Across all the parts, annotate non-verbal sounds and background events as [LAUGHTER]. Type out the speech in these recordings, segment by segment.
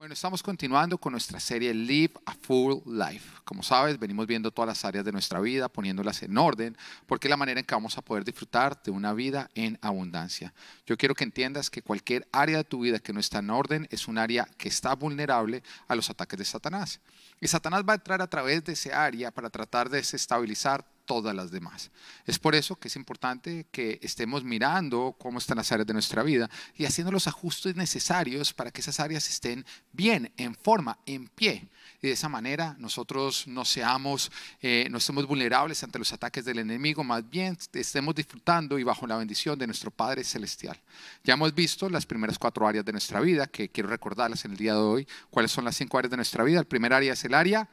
Bueno, estamos continuando con nuestra serie Live a Full Life. Como sabes, venimos viendo todas las áreas de nuestra vida, poniéndolas en orden, porque es la manera en que vamos a poder disfrutar de una vida en abundancia. Yo quiero que entiendas que cualquier área de tu vida que no está en orden es un área que está vulnerable a los ataques de Satanás. Y Satanás va a entrar a través de ese área para tratar de desestabilizar todas las demás. Es por eso que es importante que estemos mirando cómo están las áreas de nuestra vida y haciendo los ajustes necesarios para que esas áreas estén bien, en forma, en pie. Y de esa manera nosotros no seamos, eh, no estemos vulnerables ante los ataques del enemigo, más bien estemos disfrutando y bajo la bendición de nuestro Padre Celestial. Ya hemos visto las primeras cuatro áreas de nuestra vida, que quiero recordarlas en el día de hoy. ¿Cuáles son las cinco áreas de nuestra vida? El primer área es el área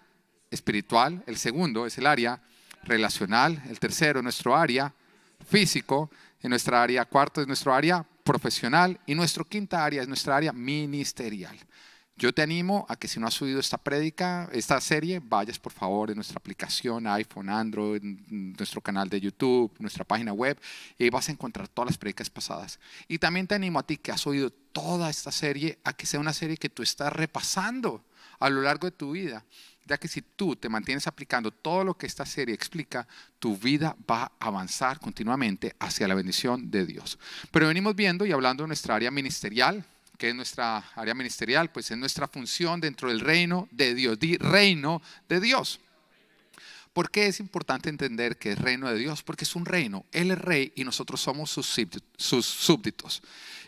espiritual, el segundo es el área relacional, el tercero, nuestro área físico, en nuestra área cuarto es nuestro área profesional y nuestro quinta área es nuestra área ministerial. Yo te animo a que si no has oído esta prédica, esta serie, vayas por favor en nuestra aplicación iPhone, Android, nuestro canal de YouTube, nuestra página web, y vas a encontrar todas las prédicas pasadas. Y también te animo a ti que has oído toda esta serie a que sea una serie que tú estás repasando a lo largo de tu vida ya que si tú te mantienes aplicando todo lo que esta serie explica, tu vida va a avanzar continuamente hacia la bendición de Dios. Pero venimos viendo y hablando de nuestra área ministerial, que es nuestra área ministerial, pues es nuestra función dentro del reino de Dios, di reino de Dios. ¿Por qué es importante entender que es reino de Dios? Porque es un reino. Él es rey y nosotros somos sus súbditos.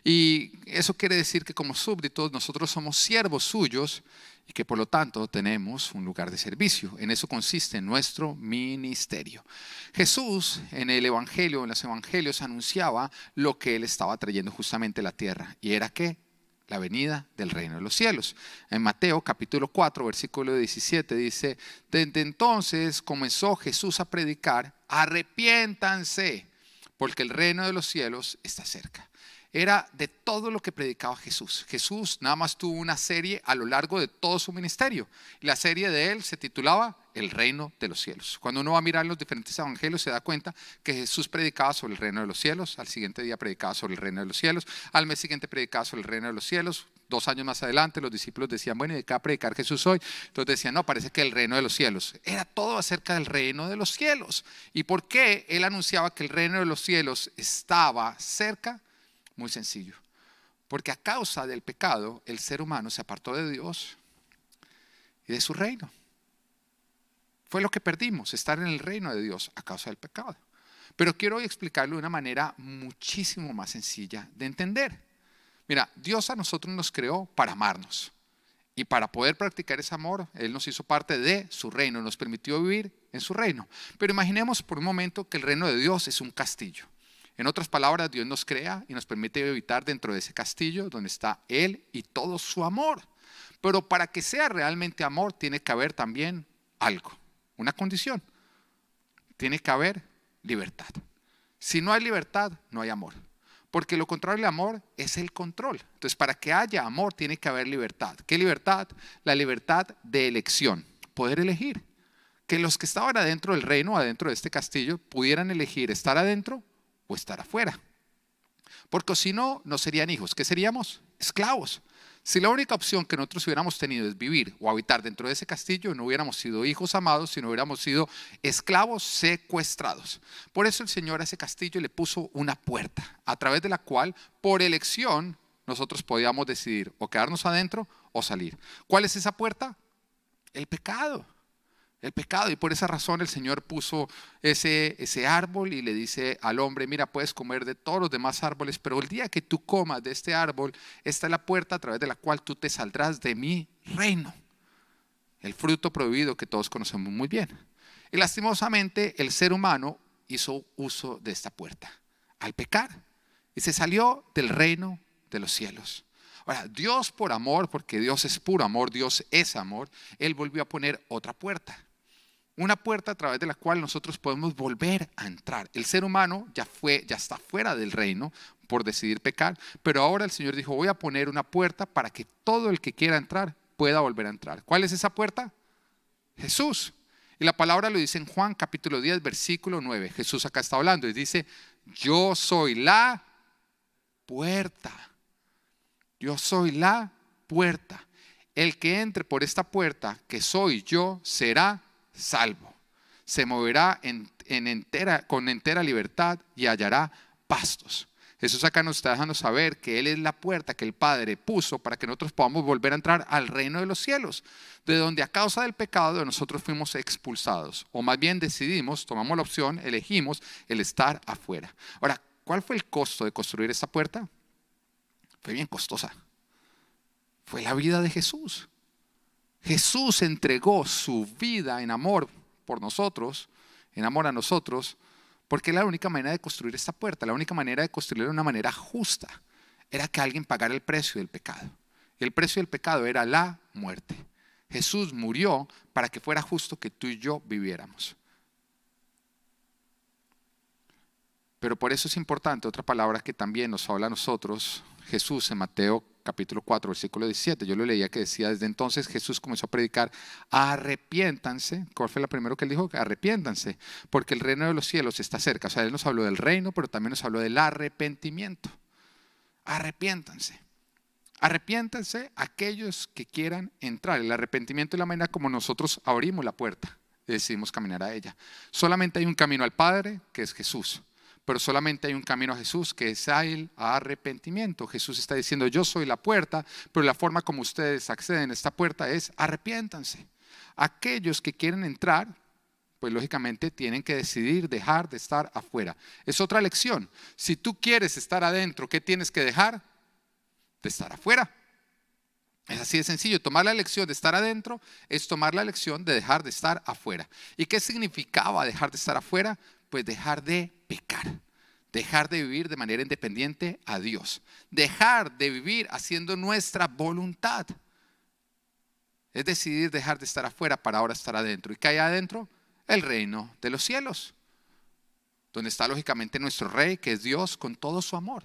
Y eso quiere decir que como súbditos nosotros somos siervos suyos y que por lo tanto tenemos un lugar de servicio. En eso consiste nuestro ministerio. Jesús en el Evangelio, en los Evangelios, anunciaba lo que él estaba trayendo justamente a la tierra. ¿Y era qué? la venida del reino de los cielos. En Mateo capítulo 4, versículo 17 dice, desde entonces comenzó Jesús a predicar, arrepiéntanse, porque el reino de los cielos está cerca. Era de todo lo que predicaba Jesús. Jesús nada más tuvo una serie a lo largo de todo su ministerio. La serie de él se titulaba el reino de los cielos. Cuando uno va a mirar los diferentes evangelios se da cuenta que Jesús predicaba sobre el reino de los cielos, al siguiente día predicaba sobre el reino de los cielos, al mes siguiente predicaba sobre el reino de los cielos, dos años más adelante los discípulos decían, bueno, ¿y de qué va a predicar Jesús hoy? Entonces decían, no, parece que el reino de los cielos. Era todo acerca del reino de los cielos. ¿Y por qué él anunciaba que el reino de los cielos estaba cerca? Muy sencillo. Porque a causa del pecado, el ser humano se apartó de Dios y de su reino. Fue lo que perdimos, estar en el reino de Dios a causa del pecado. Pero quiero hoy explicarlo de una manera muchísimo más sencilla de entender. Mira, Dios a nosotros nos creó para amarnos. Y para poder practicar ese amor, Él nos hizo parte de su reino, nos permitió vivir en su reino. Pero imaginemos por un momento que el reino de Dios es un castillo. En otras palabras, Dios nos crea y nos permite vivir dentro de ese castillo donde está Él y todo su amor. Pero para que sea realmente amor, tiene que haber también algo una condición. Tiene que haber libertad. Si no hay libertad, no hay amor. Porque lo contrario del amor es el control. Entonces, para que haya amor, tiene que haber libertad. ¿Qué libertad? La libertad de elección, poder elegir. Que los que estaban adentro del reino, adentro de este castillo, pudieran elegir estar adentro o estar afuera. Porque si no, no serían hijos. ¿Qué seríamos? Esclavos. Si la única opción que nosotros hubiéramos tenido es vivir o habitar dentro de ese castillo, no hubiéramos sido hijos amados, sino hubiéramos sido esclavos secuestrados. Por eso el Señor a ese castillo le puso una puerta, a través de la cual, por elección, nosotros podíamos decidir o quedarnos adentro o salir. ¿Cuál es esa puerta? El pecado el pecado. Y por esa razón el Señor puso ese, ese árbol y le dice al hombre, mira, puedes comer de todos los demás árboles, pero el día que tú comas de este árbol, esta es la puerta a través de la cual tú te saldrás de mi reino. El fruto prohibido que todos conocemos muy bien. Y lastimosamente el ser humano hizo uso de esta puerta al pecar y se salió del reino de los cielos. Ahora, Dios por amor, porque Dios es puro amor, Dios es amor, Él volvió a poner otra puerta una puerta a través de la cual nosotros podemos volver a entrar. El ser humano ya fue, ya está fuera del reino por decidir pecar, pero ahora el Señor dijo, voy a poner una puerta para que todo el que quiera entrar pueda volver a entrar. ¿Cuál es esa puerta? Jesús. Y la palabra lo dice en Juan capítulo 10, versículo 9. Jesús acá está hablando y dice, yo soy la puerta. Yo soy la puerta. El que entre por esta puerta, que soy yo, será salvo. Se moverá en, entera, con entera libertad y hallará pastos. Jesús acá nos está dejando saber que Él es la puerta que el Padre puso para que nosotros podamos volver a entrar al reino de los cielos, de donde a causa del pecado nosotros fuimos expulsados, o más bien decidimos, tomamos la opción, elegimos el estar afuera. Ahora, ¿cuál fue el costo de construir esta puerta? Fue bien costosa. Fue la vida de Jesús. Jesús entregó su vida en amor por nosotros, en amor a nosotros, porque era la única manera de construir esta puerta, la única manera de construirla de una manera justa, era que alguien pagara el precio del pecado. El precio del pecado era la muerte. Jesús murió para que fuera justo que tú y yo viviéramos. Pero por eso es importante otra palabra que también nos habla a nosotros Jesús en Mateo capítulo 4, versículo 17. Yo lo leía que decía, desde entonces Jesús comenzó a predicar, arrepiéntanse. ¿Cuál fue la primero que él dijo? Arrepiéntanse, porque el reino de los cielos está cerca. O sea, él nos habló del reino, pero también nos habló del arrepentimiento. Arrepiéntanse. Arrepiéntanse aquellos que quieran entrar. El arrepentimiento es la manera como nosotros abrimos la puerta y decidimos caminar a ella. Solamente hay un camino al Padre, que es Jesús pero solamente hay un camino a Jesús, que es el arrepentimiento. Jesús está diciendo, yo soy la puerta, pero la forma como ustedes acceden a esta puerta es arrepiéntanse. Aquellos que quieren entrar, pues lógicamente tienen que decidir dejar de estar afuera. Es otra lección. Si tú quieres estar adentro, ¿qué tienes que dejar? De estar afuera. Es así de sencillo. Tomar la lección de estar adentro es tomar la lección de dejar de estar afuera. ¿Y qué significaba dejar de estar afuera? Pues dejar de pecar, dejar de vivir de manera independiente a Dios, dejar de vivir haciendo nuestra voluntad. Es decidir dejar de estar afuera para ahora estar adentro. ¿Y qué hay adentro? El reino de los cielos, donde está lógicamente nuestro rey, que es Dios, con todo su amor.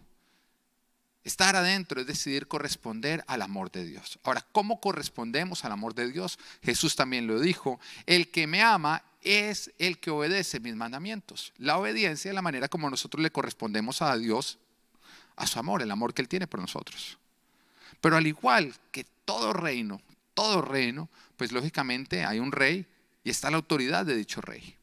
Estar adentro es decidir corresponder al amor de Dios. Ahora, ¿cómo correspondemos al amor de Dios? Jesús también lo dijo, el que me ama es el que obedece mis mandamientos. La obediencia es la manera como nosotros le correspondemos a Dios, a su amor, el amor que Él tiene por nosotros. Pero al igual que todo reino, todo reino, pues lógicamente hay un rey y está la autoridad de dicho rey.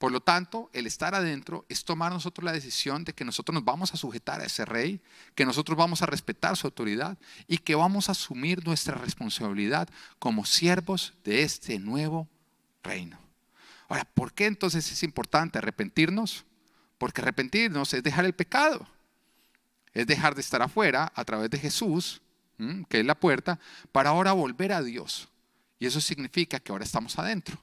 Por lo tanto, el estar adentro es tomar nosotros la decisión de que nosotros nos vamos a sujetar a ese rey, que nosotros vamos a respetar su autoridad y que vamos a asumir nuestra responsabilidad como siervos de este nuevo reino. Ahora, ¿por qué entonces es importante arrepentirnos? Porque arrepentirnos es dejar el pecado, es dejar de estar afuera a través de Jesús, que es la puerta, para ahora volver a Dios. Y eso significa que ahora estamos adentro.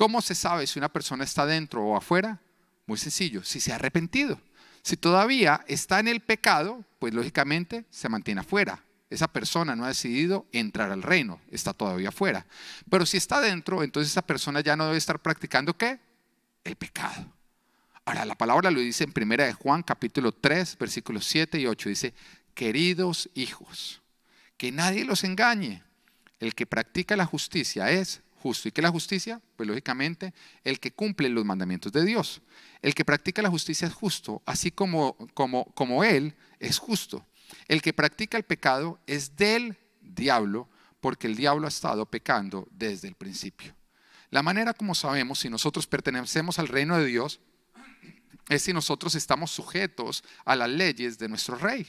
¿Cómo se sabe si una persona está dentro o afuera? Muy sencillo, si se ha arrepentido. Si todavía está en el pecado, pues lógicamente se mantiene afuera. Esa persona no ha decidido entrar al reino, está todavía afuera. Pero si está dentro, entonces esa persona ya no debe estar practicando qué? El pecado. Ahora, la palabra lo dice en 1 de Juan capítulo 3, versículos 7 y 8. Dice, queridos hijos, que nadie los engañe. El que practica la justicia es justo. ¿Y qué es la justicia? Pues lógicamente, el que cumple los mandamientos de Dios. El que practica la justicia es justo, así como, como, como Él es justo. El que practica el pecado es del diablo, porque el diablo ha estado pecando desde el principio. La manera como sabemos si nosotros pertenecemos al reino de Dios es si nosotros estamos sujetos a las leyes de nuestro rey,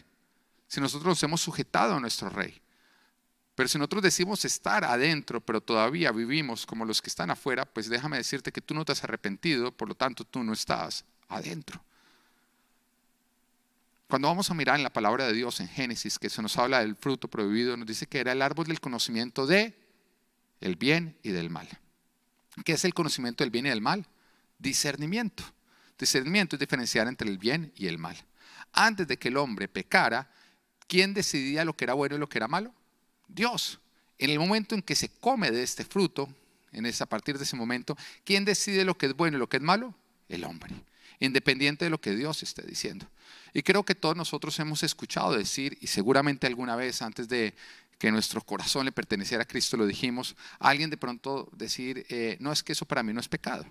si nosotros nos hemos sujetado a nuestro rey. Pero si nosotros decimos estar adentro, pero todavía vivimos como los que están afuera, pues déjame decirte que tú no te has arrepentido, por lo tanto tú no estás adentro. Cuando vamos a mirar en la palabra de Dios en Génesis, que se nos habla del fruto prohibido, nos dice que era el árbol del conocimiento de el bien y del mal. ¿Qué es el conocimiento del bien y del mal? Discernimiento. Discernimiento es diferenciar entre el bien y el mal. Antes de que el hombre pecara, ¿quién decidía lo que era bueno y lo que era malo? Dios. En el momento en que se come de este fruto, en a partir de ese momento, ¿quién decide lo que es bueno y lo que es malo? El hombre, independiente de lo que Dios esté diciendo. Y creo que todos nosotros hemos escuchado decir, y seguramente alguna vez antes de que nuestro corazón le perteneciera a Cristo, lo dijimos, alguien de pronto decir, eh, no es que eso para mí no es pecado.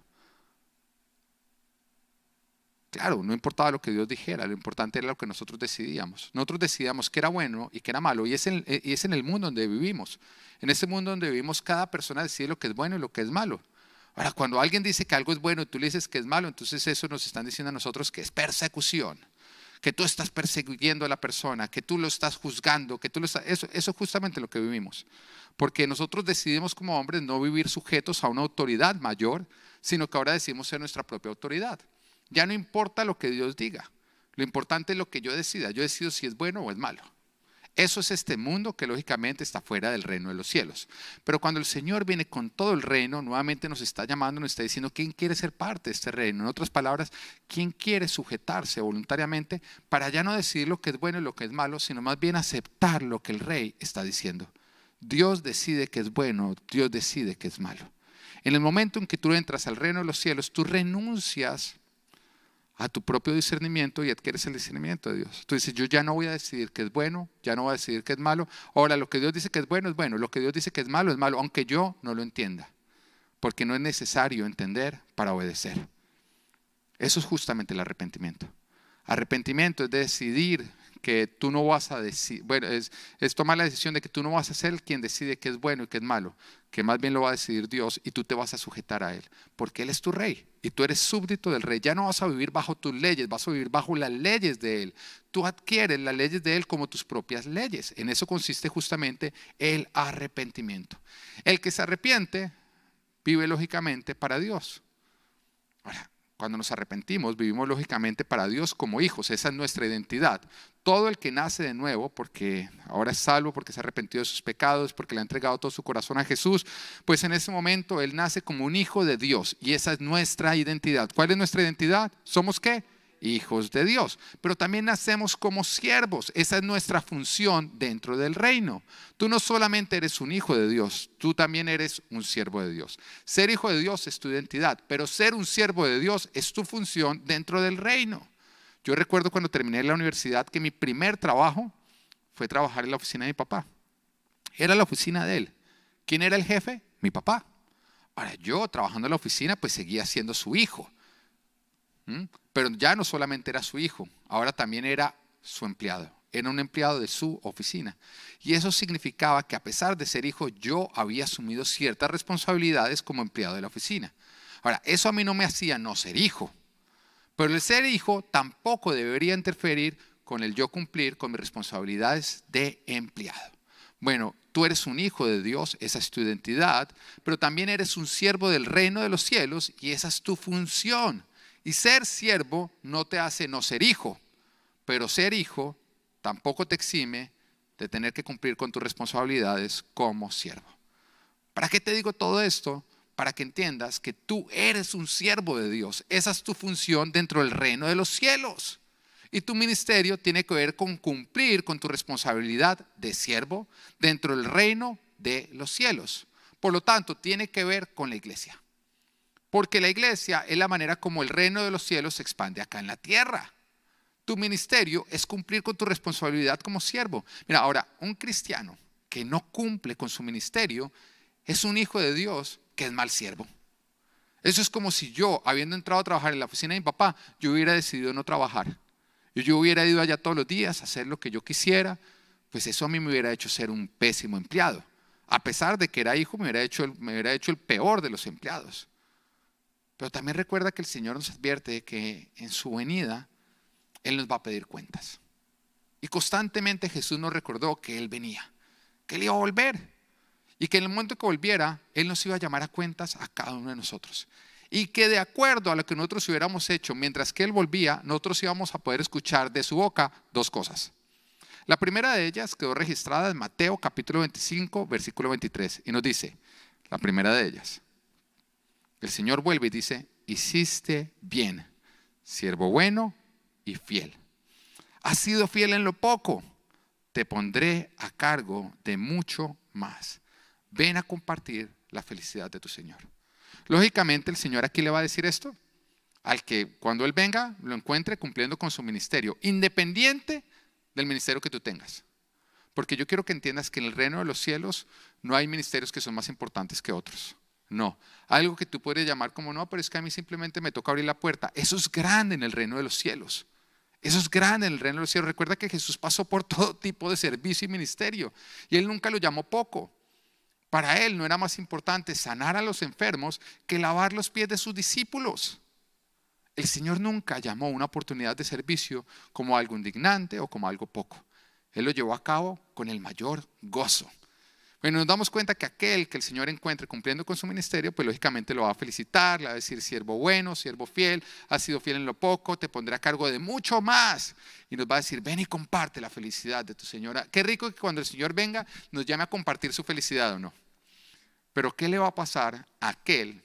Claro, no importaba lo que Dios dijera, lo importante era lo que nosotros decidíamos. Nosotros decidíamos qué era bueno y qué era malo, eh, y es, en, el mundo donde vivimos. En ese mundo donde vivimos, cada persona decide lo que es bueno y lo que es malo. Ahora, cuando alguien dice que algo es bueno y tú le dices que es malo, entonces eso nos están diciendo a nosotros que es persecución, que tú estás persiguiendo a la persona, que tú lo estás juzgando, que tú Eso, eso es justamente lo que vivimos. Porque nosotros decidimos como hombres no vivir sujetos a una autoridad mayor, sino que ahora decidimos ser nuestra propia autoridad. Ya no importa lo que Dios diga. Lo importante es lo que yo decida. Yo decido si es bueno o es malo. Eso es este mundo que lógicamente está fuera del reino de los cielos. Pero cuando el Señor viene con todo el reino, nuevamente nos está llamando, nos está diciendo quién quiere ser parte de este reino. En otras palabras, quién quiere sujetarse voluntariamente para ya no decidir lo que es bueno y lo que es malo, sino más bien aceptar lo que el rey está diciendo. Dios decide que es bueno, Dios decide que es malo. En el momento en que tú entras al reino de los cielos, tú renuncias a tu propio discernimiento y adquieres el discernimiento de Dios. Tú dices, yo ya no voy a decidir que es bueno, ya no voy a decidir que es malo. Ahora, lo que Dios dice que es bueno es bueno, lo que Dios dice que es malo es malo, aunque yo no lo entienda, porque no es necesario entender para obedecer. Eso es justamente el arrepentimiento. Arrepentimiento es decidir que tú no vas a decir, bueno, es, tomar la decisión de que tú no vas a ser quien decide qué es bueno y qué es malo, que más bien lo va a decidir Dios y tú te vas a sujetar a Él, porque Él es tu rey y tú eres súbdito del rey, ya no vas a vivir bajo tus leyes, vas a vivir bajo las leyes de Él, tú adquieres las leyes de Él como tus propias leyes, en eso consiste justamente el arrepentimiento. El que se arrepiente vive lógicamente para Dios. Cuando nos arrepentimos, vivimos lógicamente para Dios como hijos. Esa es nuestra identidad. Todo el que nace de nuevo, porque ahora es salvo, porque se ha arrepentido de sus pecados, porque le ha entregado todo su corazón a Jesús, pues en ese momento él nace como un hijo de Dios. Y esa es nuestra identidad. ¿Cuál es nuestra identidad? ¿Somos qué? hijos de Dios. Pero también nacemos como siervos. Esa es nuestra función dentro del reino. Tú no solamente eres un hijo de Dios, tú también eres un siervo de Dios. Ser hijo de Dios es tu identidad, pero ser un siervo de Dios es tu función dentro del reino. Yo recuerdo cuando terminé la universidad que mi primer trabajo fue trabajar en la oficina de mi papá. Era la oficina de él. ¿Quién era el jefe? Mi papá. Ahora yo, trabajando en la oficina, pues seguía siendo su hijo. Pero ya no solamente era su hijo, ahora también era su empleado. Era un empleado de su oficina. Y eso significaba que a pesar de ser hijo, yo había asumido ciertas responsabilidades como empleado de la oficina. Ahora, eso a mí no me hacía no ser hijo. Pero el ser hijo tampoco debería interferir con el yo cumplir con mis responsabilidades de empleado. Bueno, tú eres un hijo de Dios, esa es tu identidad, pero también eres un siervo del reino de los cielos y esa es tu función. Y ser siervo no te hace no ser hijo, pero ser hijo tampoco te exime de tener que cumplir con tus responsabilidades como siervo. ¿Para qué te digo todo esto? Para que entiendas que tú eres un siervo de Dios. Esa es tu función dentro del reino de los cielos. Y tu ministerio tiene que ver con cumplir con tu responsabilidad de siervo dentro del reino de los cielos. Por lo tanto, tiene que ver con la iglesia. Porque la iglesia es la manera como el reino de los cielos se expande acá en la tierra. Tu ministerio es cumplir con tu responsabilidad como siervo. Mira, ahora, un cristiano que no cumple con su ministerio es un hijo de Dios que es mal siervo. Eso es como si yo, habiendo entrado a trabajar en la oficina de mi papá, yo hubiera decidido no trabajar. yo hubiera ido allá todos los días a hacer lo que yo quisiera, pues eso a mí me hubiera hecho ser un pésimo empleado. A pesar de que era hijo, me hubiera hecho me hubiera hecho el peor de los empleados. Pero también recuerda que el Señor nos advierte que en su venida Él nos va a pedir cuentas. Y constantemente Jesús nos recordó que Él venía, que Él iba a volver. Y que en el momento que volviera, Él nos iba a llamar a cuentas a cada uno de nosotros. Y que de acuerdo a lo que nosotros hubiéramos hecho mientras que Él volvía, nosotros íbamos a poder escuchar de su boca dos cosas. La primera de ellas quedó registrada en Mateo capítulo 25, versículo 23. Y nos dice, la primera de ellas. El Señor vuelve y dice, hiciste bien, siervo bueno y fiel. Has sido fiel en lo poco, te pondré a cargo de mucho más. Ven a compartir la felicidad de tu Señor. Lógicamente el Señor aquí le va a decir esto al que cuando Él venga lo encuentre cumpliendo con su ministerio, independiente del ministerio que tú tengas. Porque yo quiero que entiendas que en el reino de los cielos no hay ministerios que son más importantes que otros. No, algo que tú podrías llamar como, no, pero es que a mí simplemente me toca abrir la puerta. Eso es grande en el reino de los cielos. Eso es grande en el reino de los cielos. Recuerda que Jesús pasó por [LAUGHS] todo tipo de servicio y ministerio y él nunca lo llamó poco. Para él no era más importante sanar a los enfermos que lavar los pies de sus discípulos. El Señor nunca llamó una oportunidad de servicio como algo indignante o como algo poco. Él lo llevó a cabo con el mayor gozo. Bueno, nos damos cuenta que aquel que el Señor encuentre cumpliendo con su ministerio, pues lógicamente lo va a felicitar, le va a decir, siervo bueno, siervo fiel, has sido fiel en lo poco, te pondré a cargo de mucho más. Y nos va a decir, ven y comparte la felicidad de tu Señora. Qué rico que cuando el Señor venga nos llame a compartir su felicidad o no. Pero ¿qué le va a pasar a aquel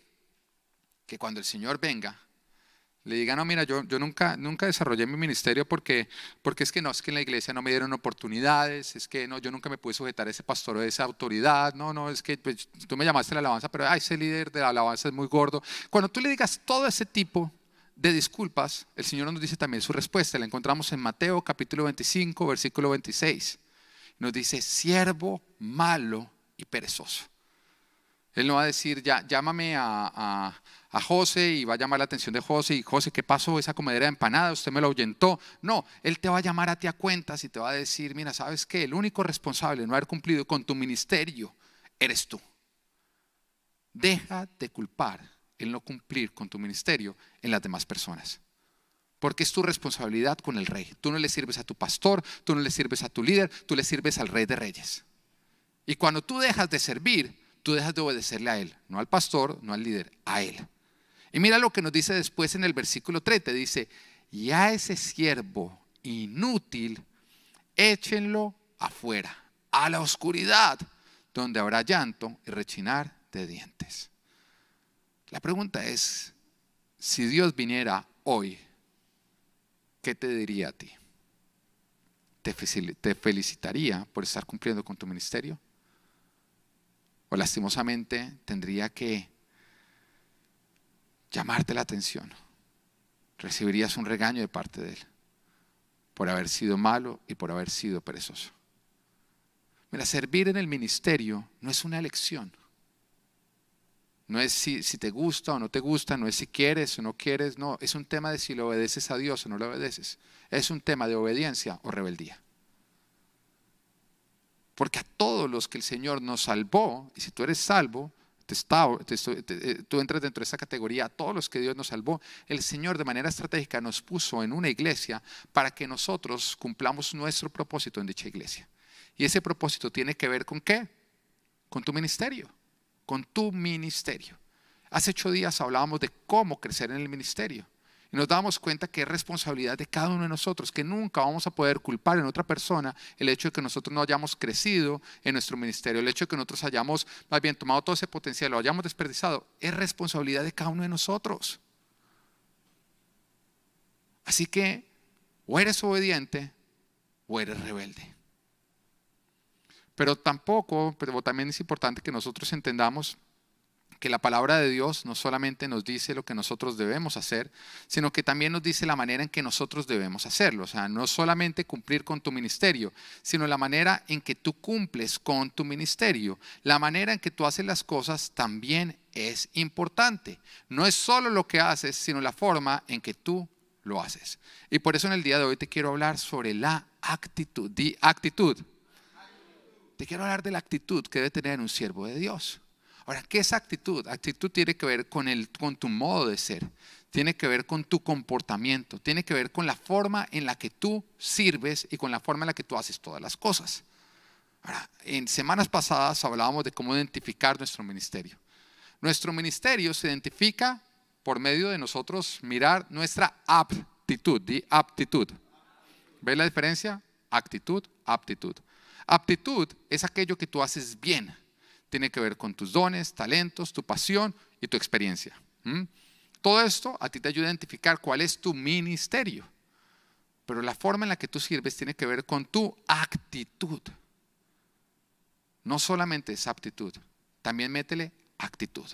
que cuando el Señor venga le diga, no, mira, yo, yo nunca, nunca desarrollé mi ministerio porque, porque es que no, es que en la iglesia no me dieron oportunidades, es que no, yo nunca me pude sujetar a ese pastor o a esa autoridad, no, no, es que pues, tú me llamaste la alabanza, pero ay, ese líder de la alabanza es muy gordo. Cuando tú le digas todo ese tipo de disculpas, el Señor nos dice también su respuesta, la encontramos en Mateo capítulo 25, versículo 26. Nos dice, siervo malo y perezoso. Él no va a decir, ya, llámame a, José y va a llamar la atención de José y José, ¿qué pasó? Esa comedera de empanada, usted me lo ahuyentó. No, Él te va a llamar a ti a cuentas y te va a decir, mira, ¿sabes qué? El único responsable de no haber cumplido con tu ministerio eres tú. Deja de culpar el no cumplir con tu ministerio en las demás personas. Porque es tu responsabilidad con el rey. Tú no le sirves a tu pastor, tú no le sirves a tu líder, tú le sirves al rey de reyes. Y cuando tú dejas de servir, tú dejas de obedecerle a Él, no al pastor, no al líder, a Él. Y mira lo que nos dice después en el versículo 30, dice, y a ese siervo inútil, échenlo afuera, a la oscuridad, donde habrá llanto y rechinar de dientes. La pregunta es, si Dios viniera hoy, ¿qué te diría a ti? ¿Te felicitaría por estar cumpliendo con tu ministerio? o lastimosamente tendría que llamarte la atención. Recibirías un regaño de parte de él por haber sido malo y por haber sido perezoso. Mira, servir en el ministerio no es una elección. No es si, te gusta o no te gusta, no es si quieres o no quieres, no, es un tema de si le obedeces a Dios o no le obedeces. Es un tema de obediencia o rebeldía. Porque a todos los que el Señor nos salvó, y si tú eres salvo, eh, tú entras dentro de esa categoría, a todos los que Dios nos salvó, el Señor de manera estratégica nos puso en una iglesia para que nosotros cumplamos nuestro propósito en dicha iglesia. Y ese propósito tiene que ver con qué? Con tu ministerio, con tu ministerio. Hace ocho días hablábamos de cómo crecer en el ministerio nos damos cuenta que es responsabilidad de cada uno de nosotros, que nunca vamos a poder culpar en otra persona el hecho de que nosotros no hayamos crecido en nuestro ministerio, el hecho de que nosotros hayamos más bien tomado todo ese potencial, lo hayamos desperdiciado, es responsabilidad de cada uno de nosotros. Así que o eres obediente o eres rebelde. Pero tampoco, pero también es importante que nosotros entendamos que la palabra de Dios no solamente nos dice lo que nosotros debemos hacer, sino que también nos dice la manera en que nosotros debemos hacerlo. O sea, no solamente cumplir con tu ministerio, sino la manera en que tú cumples con tu ministerio. La manera en que tú haces las cosas también es importante. No es solo lo que haces, sino la forma en que tú lo haces. Y por eso en el día de hoy te quiero hablar sobre la actitud. actitud. Te quiero hablar de la actitud que debe tener un siervo de Dios. Ahora, ¿qué es actitud? Actitud tiene que ver con, el, con tu modo de ser, tiene que ver con tu comportamiento, tiene que ver con la forma en la que tú sirves y con la forma en la que tú haces todas las cosas. Ahora, en semanas pasadas hablábamos de cómo identificar nuestro ministerio. Nuestro ministerio se identifica por medio de nosotros mirar nuestra aptitud, aptitud. ¿Ves la diferencia? Actitud, aptitud. Aptitud es aquello que tú haces bien tiene que ver con tus dones, talentos, tu pasión y tu experiencia. Todo esto a ti te ayuda a identificar cuál es tu ministerio. Pero la forma en la que tú sirves tiene que ver con tu actitud. No solamente es aptitud, también métele actitud.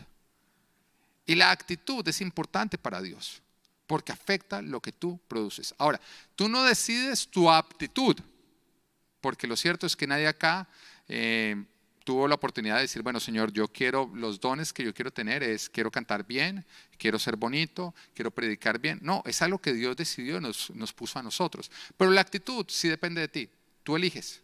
Y la actitud es importante para Dios, porque afecta lo que tú produces. Ahora, tú no decides tu aptitud, porque lo cierto es que nadie acá eh, tuvo la oportunidad de decir, bueno, Señor, yo quiero, los dones que yo quiero tener es, quiero cantar bien, quiero ser bonito, quiero predicar bien. No, es algo que Dios decidió nos, nos puso a nosotros. Pero la actitud sí depende de ti, tú eliges.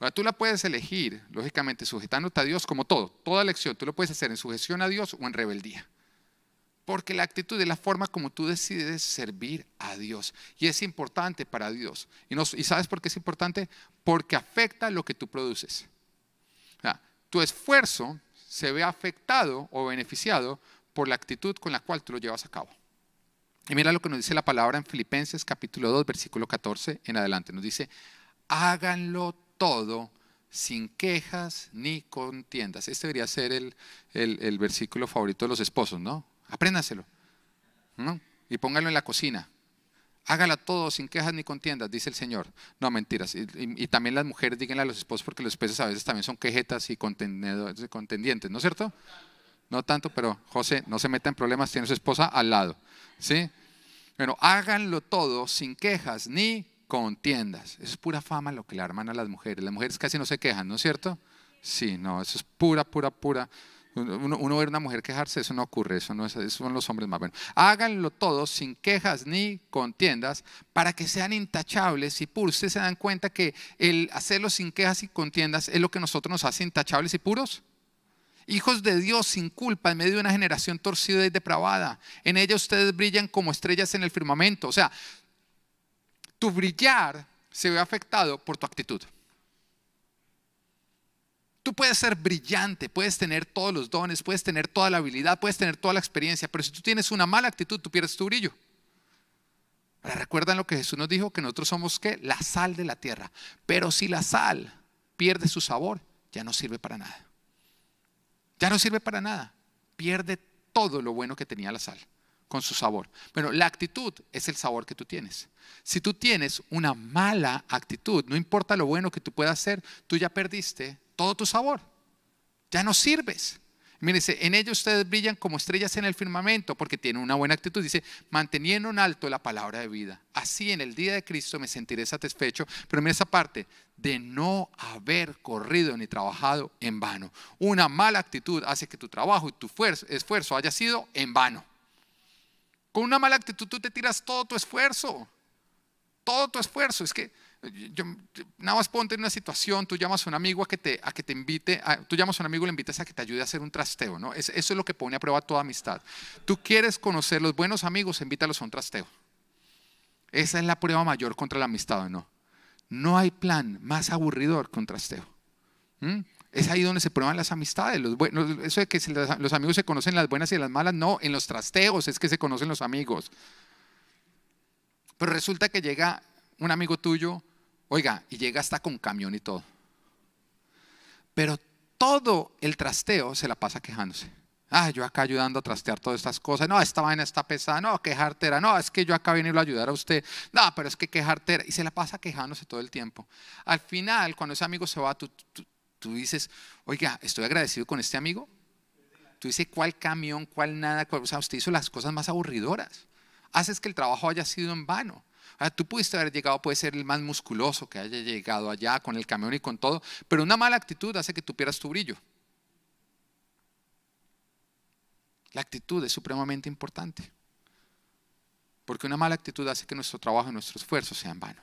Ahora, tú la puedes elegir, lógicamente, sujetándote a Dios como todo, toda elección, tú lo puedes hacer en sujeción a Dios o en rebeldía. Porque la actitud es la forma como tú decides servir a Dios. Y es importante para Dios. ¿Y, sabes por qué es importante? Porque afecta lo que tú produces. tu esfuerzo se ve afectado o beneficiado por la actitud con la cual tú lo llevas a cabo. Y mira lo que nos dice la palabra en Filipenses capítulo 2, versículo 14 en adelante. Nos dice, háganlo todo sin quejas ni contiendas. Este debería ser el versículo favorito de los esposos, ¿no? Apréndaselo. ¿no? Y póngalo en la cocina. Hágalo todo sin quejas ni contiendas, dice el Señor. No, mentiras. Y, también las mujeres díganle a los esposos porque los peces a veces también son quejetas y contendientes, ¿no es cierto? No tanto, pero José, no se meta en problemas, tiene su esposa al lado. ¿Sí? Bueno, háganlo todo sin quejas ni contiendas. es pura fama lo que le arman a las mujeres. Las mujeres casi no se quejan, ¿no es cierto? Sí, no, eso es pura, pura, pura uno, ve ver una mujer quejarse, eso no ocurre, eso no es, eso son los hombres más buenos. Háganlo todos sin quejas ni contiendas para que sean intachables y puros. Ustedes se dan cuenta que el hacerlo sin quejas y contiendas es lo que nosotros nos hace intachables y puros. Hijos de Dios sin culpa en medio de una generación torcida y depravada. En ella ustedes brillan como estrellas en el firmamento. O sea, tu brillar se ve afectado por tu actitud. Tú puedes ser brillante, puedes tener todos los dones, puedes tener toda la habilidad, puedes tener toda la experiencia, pero si tú tienes una mala actitud, tú pierdes tu brillo. ¿recuerdan lo que Jesús nos dijo? Que nosotros somos qué? La sal de la tierra. Pero si la sal pierde su sabor, ya no sirve para nada. Ya no sirve para nada. Pierde todo lo bueno que tenía la sal con su sabor. Bueno, la actitud es el sabor que tú tienes. Si tú tienes una mala actitud, no importa lo bueno que tú puedas hacer, tú ya perdiste todo tu sabor. Ya no sirves. Mírense, en ellos ustedes brillan como estrellas en el firmamento porque tienen una buena actitud. Dice, manteniendo en alto la palabra de vida. Así en el día de Cristo me sentiré satisfecho. Pero mira esa parte, de no haber corrido ni trabajado en vano. Una mala actitud hace que tu trabajo y tu esfuerzo haya sido en vano. Con una mala actitud tú te tiras todo tu esfuerzo. Todo tu esfuerzo. Es que nada más ponte en una situación, tú llamas a un amigo a que te, a que te invite, tú llamas a un amigo y le invitas a que te ayude a hacer un trasteo, ¿no? eso es lo que pone a prueba toda amistad. Tú quieres conocer los buenos amigos, invítalos a un trasteo. Esa es la prueba mayor contra la amistad, ¿no? No hay plan más aburridor que un trasteo. ¿Mm? Es ahí donde se prueban las amistades. Los buenos, eso de que los amigos se conocen las buenas y las malas, no, en los trasteos es que se conocen los amigos. Pero resulta que llega un amigo tuyo Oiga, y llega hasta con camión y todo. Pero todo el trasteo se la pasa quejándose. Ah, yo acá ayudando a trastear todas estas cosas. No, esta vaina está pesada. No, quejarte era. No, es que yo acá vine a ayudar a usted. No, pero es que quejarte Y se la pasa quejándose todo el tiempo. Al final, cuando ese amigo se va, tú, tú, dices, oiga, estoy agradecido con este amigo. Tú dices, ¿cuál camión, cuál nada? Cuál? O sea, usted hizo las cosas más aburridoras. Haces que el trabajo haya sido en vano. Ah, tú pudiste haber llegado, puede ser el más musculoso que haya llegado allá con el camión y con todo, pero una mala actitud hace que tú pierdas tu brillo. La actitud es supremamente importante, porque una mala actitud hace que nuestro trabajo y nuestro esfuerzo sean vano.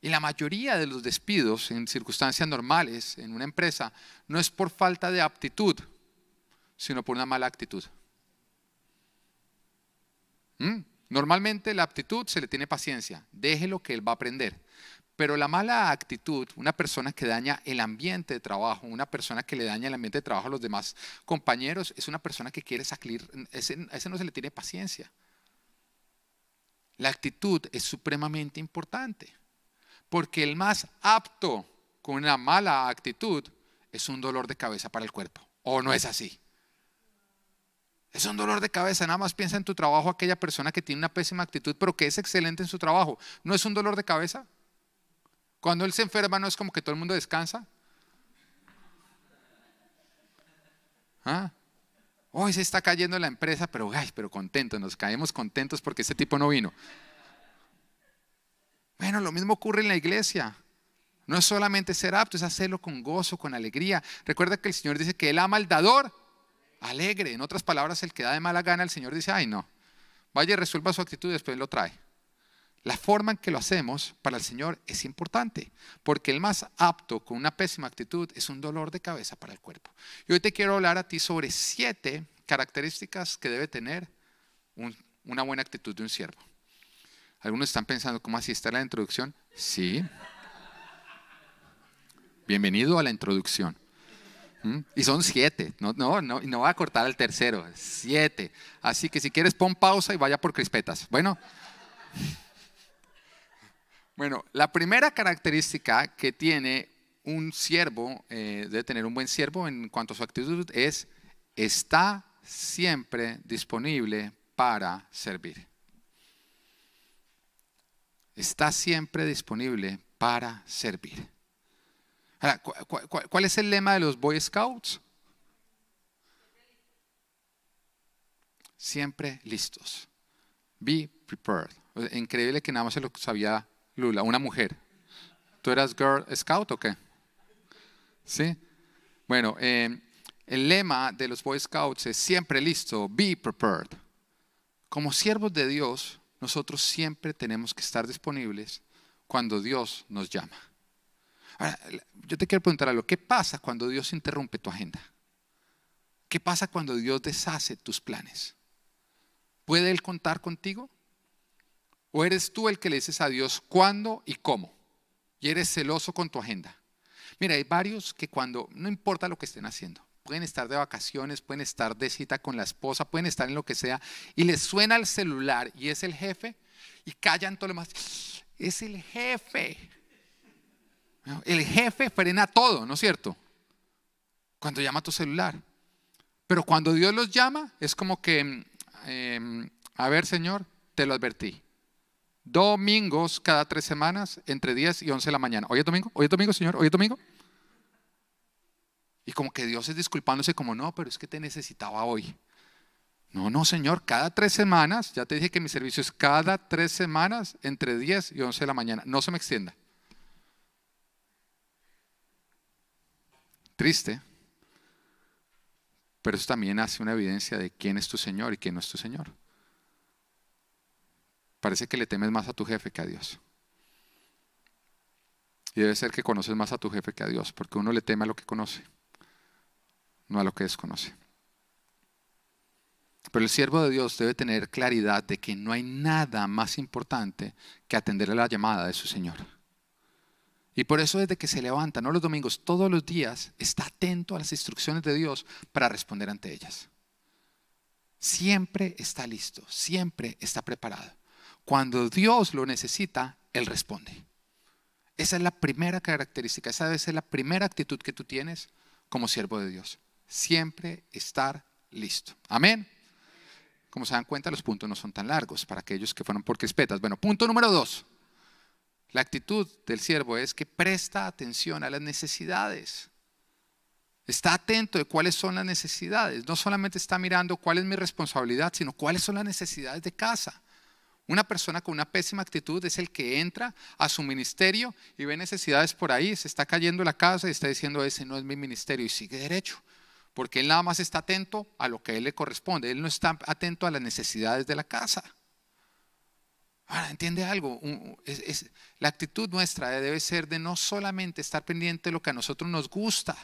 Y la mayoría de los despidos en circunstancias normales en una empresa no es por falta de aptitud, sino por una mala actitud. ¿Mm? Normalmente la actitud se le tiene paciencia, déjelo que él va a aprender. Pero la mala actitud, una persona que daña el ambiente de trabajo, una persona que le daña el ambiente de trabajo a los demás compañeros, es una persona que quiere salir, ese, ese no se le tiene paciencia. La actitud es supremamente importante, porque el más apto con una mala actitud es un dolor de cabeza para el cuerpo, ¿o no es así? Es un dolor de cabeza, nada más piensa en tu trabajo aquella persona que tiene una pésima actitud, pero que es excelente en su trabajo. ¿No es un dolor de cabeza? Cuando él se enferma, ¿no es como que todo el mundo descansa? ¿Ah? Hoy se está cayendo la empresa, pero, pero contentos, nos caemos contentos porque ese tipo no vino. Bueno, lo mismo ocurre en la iglesia. No es solamente ser apto, es hacerlo con gozo, con alegría. Recuerda que el Señor dice que Él ama al dador alegre. En otras palabras, el que da de mala gana, el Señor dice, ay no, vaya y resuelva su actitud y después lo trae. La forma en que lo hacemos para el Señor es importante, porque el más apto con una pésima actitud es un dolor de cabeza para el cuerpo. Y hoy te quiero hablar a ti sobre siete características que debe tener una buena actitud de un siervo. Algunos están pensando, ¿cómo así está la introducción? Sí. Bienvenido a la introducción. Y son siete, no, no, no, no va a cortar al tercero, siete. Así que si quieres pon pausa y vaya por crispetas. Bueno, bueno, la primera característica que tiene un siervo, eh, de tener un buen siervo en cuanto a su actitud, es está siempre disponible para servir. Está siempre disponible para servir. Ahora, ¿Cuál es el lema de los Boy Scouts? Siempre listos. Be prepared. Increíble que nada más se lo sabía Lula, una mujer. ¿Tú eras Girl Scout o qué? ¿Sí? Bueno, eh, el lema de los Boy Scouts es siempre listo, be prepared. Como siervos de Dios, nosotros siempre tenemos que estar disponibles cuando Dios nos llama. Ahora, yo te quiero preguntar algo, ¿qué pasa cuando Dios interrumpe tu agenda? ¿Qué pasa cuando Dios deshace tus planes? ¿Puede Él contar contigo? ¿O eres tú el que le dices a Dios cuándo y cómo? Y eres celoso con tu agenda. Mira, hay varios que cuando, no importa lo que estén haciendo, pueden estar de vacaciones, pueden estar de cita con la esposa, pueden estar en lo que sea, y les suena el celular y es el jefe, y callan todo lo más. Es el jefe. El jefe frena todo, ¿no es cierto? Cuando llama a tu celular. Pero cuando Dios los llama, es como que, mm, em, a ver Señor, te lo advertí. Domingos cada tres semanas, entre 10 y 11 de la mañana. Hoy es domingo, hoy es domingo, Señor, hoy es domingo. Y como que Dios es disculpándose, como no, pero es que te necesitaba hoy. No, no, Señor, cada tres semanas, ya te dije que mi servicio es cada tres semanas, entre 10 y 11 de la mañana. No se me extienda. Triste, pero eso también hace una evidencia de quién es tu Señor y quién no es tu Señor. Parece que le temes más a tu jefe que a Dios. Y debe ser que conoces más a tu jefe que a Dios, porque uno le teme a lo que conoce, no a lo que desconoce. Pero el siervo de Dios debe tener claridad de que no hay nada más importante que atender a la llamada de su Señor. Y por eso desde que se levanta, no los domingos, todos los días, está atento a las instrucciones de Dios para responder ante ellas. Siempre está listo, siempre está preparado. Cuando Dios lo necesita, Él responde. Esa es la primera característica, esa es la primera actitud que tú tienes como siervo de Dios. Siempre estar listo. Amén. Como se dan cuenta, los puntos no son tan largos para aquellos que fueron por crispetas. Bueno, punto número dos. La actitud del siervo es que presta atención a las necesidades. Está atento de cuáles son las necesidades. No solamente está mirando cuál es mi responsabilidad, sino cuáles son las necesidades de casa. Una persona con una pésima actitud es el que entra a su ministerio y ve necesidades por ahí, se está cayendo la casa y está diciendo, ese no es mi ministerio y sigue derecho, porque él nada más está atento a lo que a él le corresponde, él no está atento a las necesidades de la casa. Ahora, entiende algo, la actitud nuestra eh, debe ser de no solamente estar pendiente de lo que a nosotros nos gusta,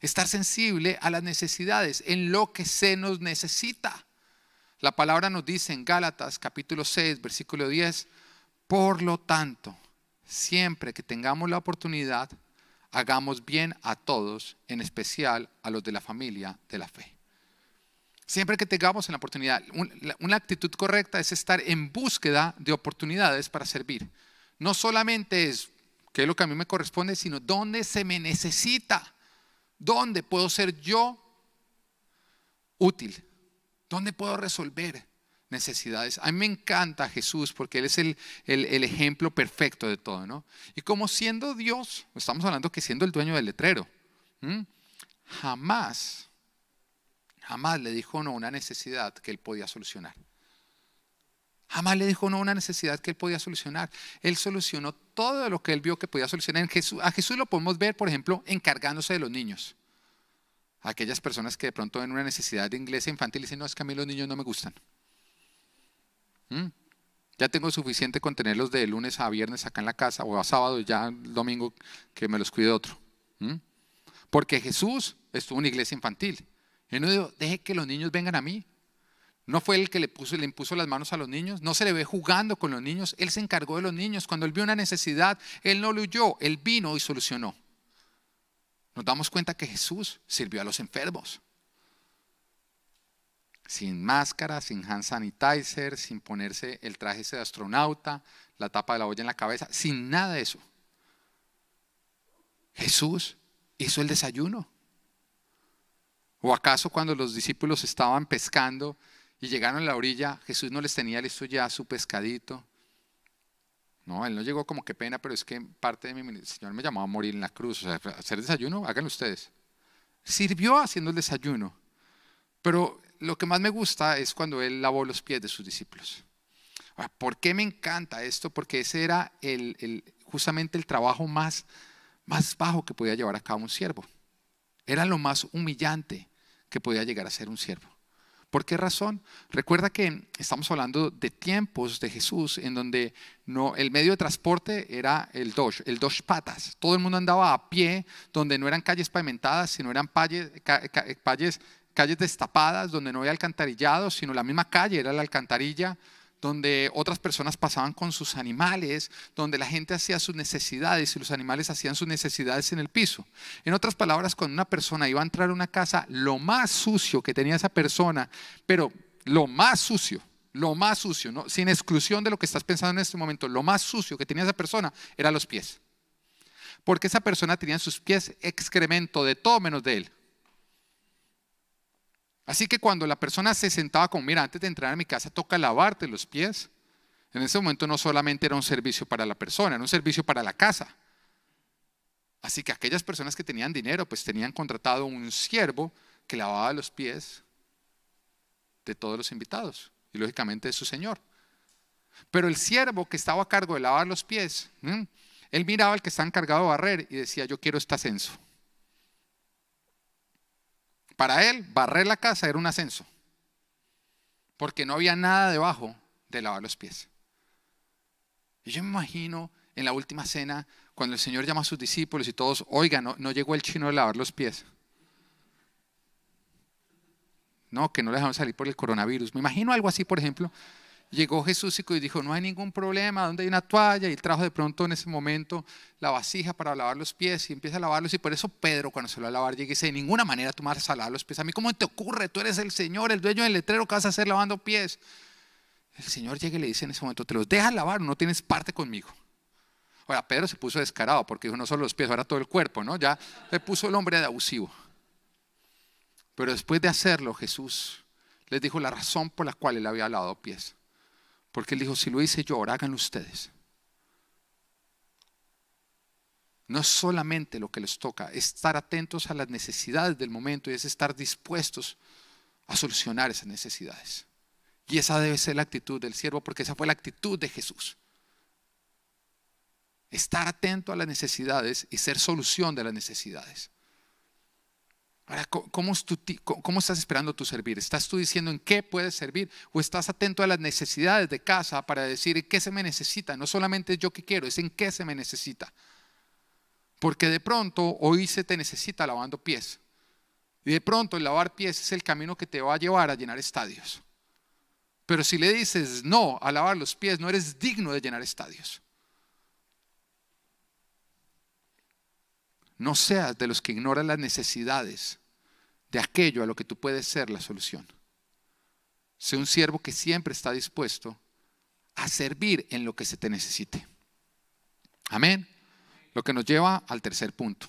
estar sensible a las necesidades, en lo que se nos necesita. La palabra nos dice en Gálatas capítulo 6, versículo 10, por lo tanto, siempre que tengamos la oportunidad, hagamos bien a todos, en especial a los de la familia de la fe siempre que tengamos la oportunidad. Una actitud correcta es estar en búsqueda de oportunidades para servir. No solamente es qué es lo que a mí me corresponde, sino dónde se me necesita, dónde puedo ser yo útil, dónde puedo resolver necesidades. A mí me encanta Jesús porque Él es el, el, ejemplo perfecto de todo, ¿no? Y como siendo Dios, estamos hablando que siendo el dueño del letrero, jamás Jamás le dijo no una necesidad que él podía solucionar. Jamás le dijo no una necesidad que él podía solucionar. Él solucionó todo lo que él vio que podía solucionar. a Jesús lo podemos ver, por ejemplo, encargándose de los niños. Aquellas personas que de pronto ven una necesidad de iglesia infantil y dicen, no, es que a mí los niños no me gustan. ¿Mm? Ya tengo suficiente con tenerlos de lunes a viernes acá en la casa o a sábado, y ya el domingo que me los cuide otro. ¿Mm? Porque Jesús estuvo en una iglesia infantil. Él no dijo, deje que los niños vengan a mí. No fue el que le, puso, le impuso las manos a los niños, no se le ve jugando con los niños, él se encargó de los niños. Cuando él vio una necesidad, él no lo huyó, él vino y solucionó. Nos damos cuenta que Jesús sirvió a los enfermos. Sin máscara, sin hand sanitizer, sin ponerse el traje de astronauta, la tapa de la olla en la cabeza, sin nada de eso. Jesús hizo el desayuno. ¿O acaso cuando los discípulos estaban pescando y llegaron a la orilla, Jesús no les tenía listo ya su pescadito? No, él no llegó como que pena, pero es que parte de mi Señor me llamaba a morir en la cruz. O sea, hacer desayuno, háganlo ustedes. Sirvió haciendo el desayuno. Pero lo que más me gusta es cuando él lavó los pies de sus discípulos. ¿Por qué me encanta esto? Porque ese era justamente el trabajo más, más bajo que podía llevar a cabo un siervo. Era lo más humillante que podía llegar a ser un siervo. ¿Por qué razón? Recuerda que estamos hablando de tiempos de Jesús en donde no, el medio de transporte era el dos, el dos patas. Todo el mundo andaba a pie, donde no eran calles pavimentadas, sino eran calles, calles, calles destapadas, donde no había alcantarillado, sino la misma calle era la alcantarilla donde otras personas pasaban con sus animales, donde la gente hacía sus necesidades y los animales hacían sus necesidades en el piso. En otras palabras, cuando una persona iba a entrar a una casa, lo más sucio que tenía esa persona, pero lo más sucio, lo más sucio, sin exclusión de lo que estás pensando en este momento, lo más sucio que tenía esa persona era los pies. Porque esa persona tenía en sus pies excremento de todo menos de él. Así que cuando la persona se sentaba con, mira, antes de entrar a mi casa toca lavarte los pies, en ese momento no solamente era un servicio para la persona, era un servicio para la casa. Así que aquellas personas que tenían dinero, pues tenían contratado un siervo que lavaba los pies de todos los invitados y lógicamente de su señor. Pero el siervo que estaba a cargo de lavar los pies, él miraba al que está encargado de barrer y decía, yo quiero este ascenso. Para él, barrer la casa era un ascenso, porque no había nada debajo de lavar los pies. yo me imagino en la última cena, cuando el Señor llama a sus discípulos y todos, oiga, no, no llegó el chino de lavar los pies. No, que no le dejaron salir por el coronavirus. Me imagino algo así, por ejemplo. Llegó Jesús y dijo, no hay ningún problema, ¿dónde hay una toalla? Y trajo de pronto en ese momento la vasija para lavar los pies y empieza a lavarlos. Y por eso Pedro cuando se lo va a lavar llega y dice, de ninguna manera tú me vas a lavar los pies. A mí, ¿cómo te ocurre? Tú eres el Señor, el dueño del letrero, ¿qué vas a hacer lavando pies? El Señor llega y le dice en ese momento, te los dejas lavar, no tienes parte conmigo. Ahora, Pedro se puso descarado porque dijo, no solo los pies, ahora todo el cuerpo, ¿no? Ya le puso el hombre de abusivo. Pero después de hacerlo, Jesús les dijo la razón por la cual él había lavado pies. Porque él dijo, si lo hice yo, ahora ustedes. No es solamente lo que les toca, estar atentos a las necesidades del momento y es estar dispuestos a solucionar esas necesidades. Y esa debe ser la actitud del siervo, porque esa fue la actitud de Jesús. Estar atento a las necesidades y ser solución de las necesidades. Ahora, ¿cómo, estás esperando tu servir? ¿Estás tú diciendo en qué puedes servir? ¿O estás atento a las necesidades de casa para decir en qué se me necesita? No solamente yo que quiero, es en qué se me necesita. Porque de pronto hoy se te necesita lavando pies. Y de pronto el lavar pies es el camino que te va a llevar a llenar estadios. Pero si le dices no a lavar los pies, no eres digno de llenar estadios. No seas de los que ignoran las necesidades de aquello a lo que tú puedes ser la solución. Sé un siervo que siempre está dispuesto a servir en lo que se te necesite. Amén. Lo que nos lleva al tercer punto.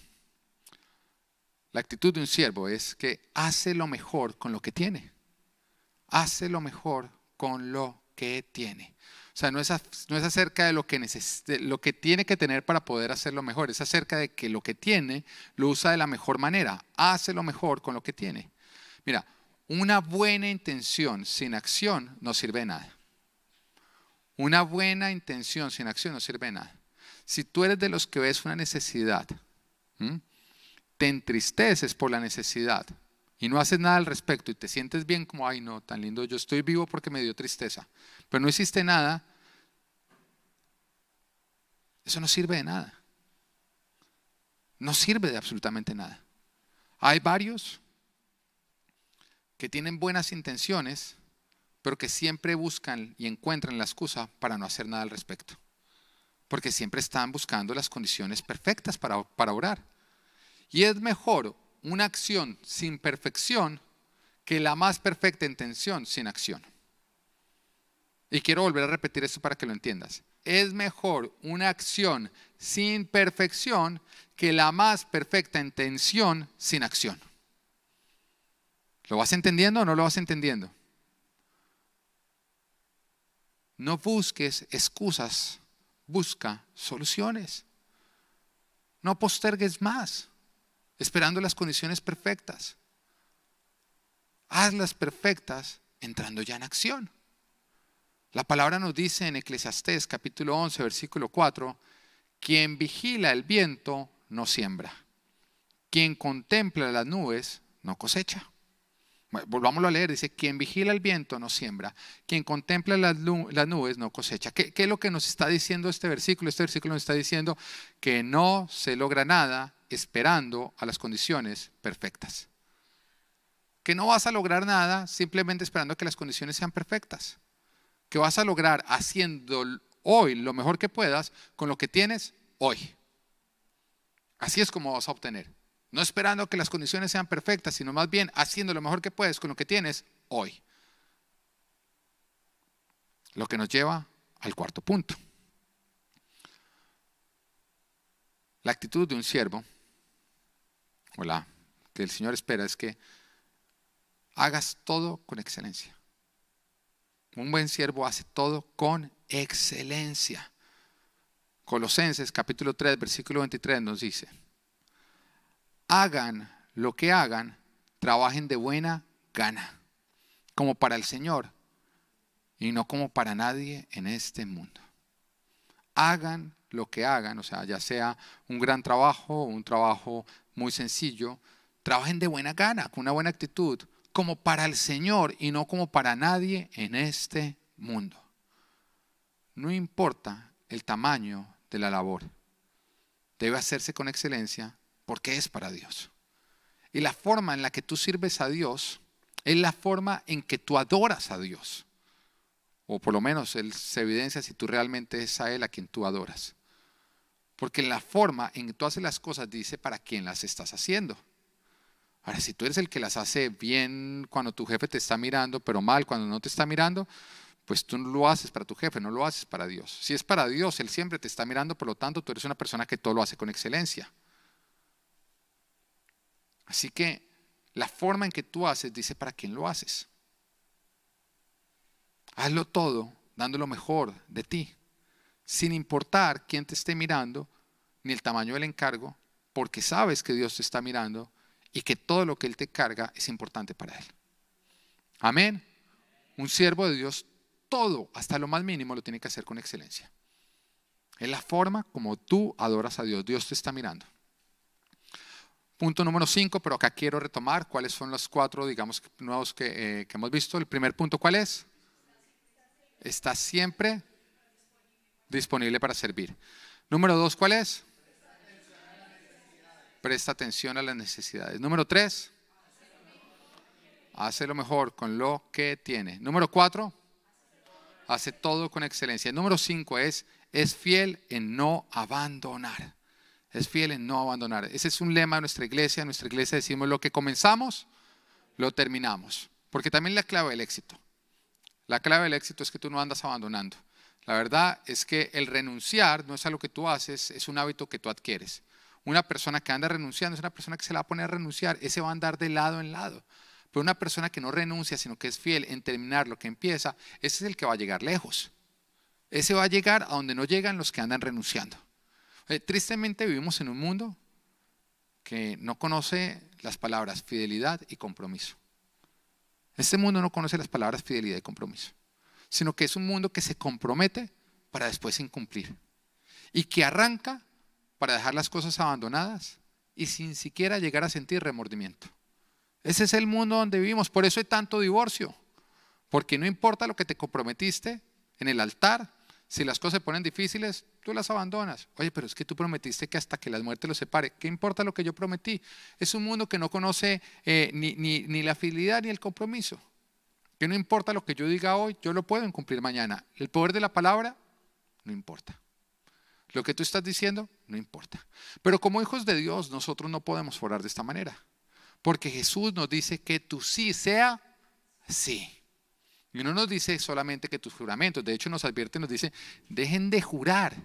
La actitud de un siervo es que hace lo mejor con lo que tiene. Hace lo mejor con lo que tiene. O sea, no es, acerca de lo, que lo que tiene que tener para poder hacerlo mejor, es acerca de que lo que tiene lo usa de la mejor manera, hace lo mejor con lo que tiene. Mira, una buena intención sin acción no sirve de nada. Una buena intención sin acción no sirve de nada. Si tú eres de los que ves una necesidad, te entristeces por la necesidad y no haces nada al respecto y te sientes bien como, ay no, tan lindo, yo estoy vivo porque me dio tristeza, pero no hiciste nada eso no sirve de nada. No sirve de absolutamente nada. Hay varios que tienen buenas intenciones, pero que siempre buscan y encuentran la excusa para no hacer nada al respecto. Porque siempre están buscando las condiciones perfectas para, orar. Y es mejor una acción sin perfección que la más perfecta intención sin acción. Y quiero volver a repetir esto para que lo entiendas es mejor una acción sin perfección que la más perfecta intención sin acción. ¿Lo vas entendiendo o no lo vas entendiendo? No busques excusas, busca soluciones. No postergues más, esperando las condiciones perfectas. Hazlas perfectas entrando ya en acción. La palabra nos dice en Eclesiastés capítulo 11, versículo 4, quien vigila el viento no siembra, quien contempla las nubes no cosecha. Volvámoslo a leer, dice, quien vigila el viento no siembra, quien contempla las, nubes no cosecha. ¿Qué, ¿Qué, es lo que nos está diciendo este versículo? Este versículo nos está diciendo que no se logra nada esperando a las condiciones perfectas. Que no vas a lograr nada simplemente esperando que las condiciones sean perfectas que vas a lograr haciendo hoy lo mejor que puedas con lo que tienes hoy. Así es como vas a obtener. No esperando que las condiciones sean perfectas, sino más bien haciendo lo mejor que puedes con lo que tienes hoy. Lo que nos lleva al cuarto punto. La actitud de un siervo, o la que el Señor espera, es que hagas todo con excelencia. Un buen siervo hace todo con excelencia. Colosenses capítulo 3, versículo 23 nos dice, hagan lo que hagan, trabajen de buena gana, como para el Señor y no como para nadie en este mundo. Hagan lo que hagan, o sea, ya sea un gran trabajo o un trabajo muy sencillo, trabajen de buena gana, con una buena actitud, como para el Señor y no como para nadie en este mundo. No importa el tamaño de la labor, debe hacerse con excelencia porque es para Dios. Y la forma en la que tú sirves a Dios es la forma en que tú adoras a Dios. O por lo menos Él se evidencia si tú realmente es a Él a quien tú adoras. Porque la forma en que tú haces las cosas dice para quién las estás haciendo. Ahora, si tú eres el que las hace bien cuando tu jefe te está mirando, pero mal cuando no te está mirando, pues tú no lo haces para tu jefe, no lo haces para Dios. Si es para Dios, Él siempre te está mirando, por lo tanto tú eres una persona que todo lo hace con excelencia. Así que la forma en que tú haces dice para quién lo haces. Hazlo todo dando lo mejor de ti, sin importar quién te esté mirando, ni el tamaño del encargo, porque sabes que Dios te está mirando y que todo lo que Él te carga es importante para Él. Amén. Un siervo de Dios, todo, hasta lo más mínimo, lo tiene que hacer con excelencia. Es la forma como tú adoras a Dios. Dios te está mirando. Punto número 5, pero acá quiero retomar cuáles son los cuatro, digamos, nuevos que, eh, que hemos visto. El primer punto, ¿cuál es? Está siempre disponible para servir. Número dos, ¿cuál es? Presta atención a las necesidades. Número tres, hace lo mejor con lo que tiene. Número cuatro, hace todo con excelencia. Número cinco es, es fiel en no abandonar. Es fiel en no abandonar. Ese es un lema de nuestra iglesia. En nuestra iglesia decimos, lo que comenzamos, lo terminamos. Porque también la clave del éxito. La clave del éxito es que tú no andas abandonando. La verdad es que el renunciar no es algo que tú haces, es un hábito que tú adquieres. Una persona que anda renunciando es una persona que se la va a poner a renunciar, ese va a andar de lado en lado. Pero una persona que no renuncia, sino que es fiel en terminar lo que empieza, ese es el que va a llegar lejos. Ese va a llegar a donde no llegan los que andan renunciando. Eh, tristemente vivimos en un mundo que no conoce las palabras fidelidad y compromiso. Este mundo no conoce las palabras fidelidad y compromiso, sino que es un mundo que se compromete para después incumplir y que arranca para dejar las cosas abandonadas y sin siquiera llegar a sentir remordimiento. Ese es el mundo donde vivimos, por eso hay tanto divorcio, porque no importa lo que te comprometiste en el altar, si las cosas se ponen difíciles, tú las abandonas. Oye, pero es que tú prometiste que hasta que la muerte los separe, ¿qué importa lo que yo prometí? Es un mundo que no conoce eh, ni, ni, ni la fidelidad ni el compromiso, que no importa lo que yo diga hoy, yo lo puedo cumplir mañana. El poder de la palabra no importa. Lo que tú estás diciendo no importa. Pero como hijos de Dios nosotros no podemos forar de esta manera, porque Jesús nos dice que tu sí sea sí. Y no nos dice solamente que tus juramentos, de hecho nos advierte, nos dice, dejen de jurar.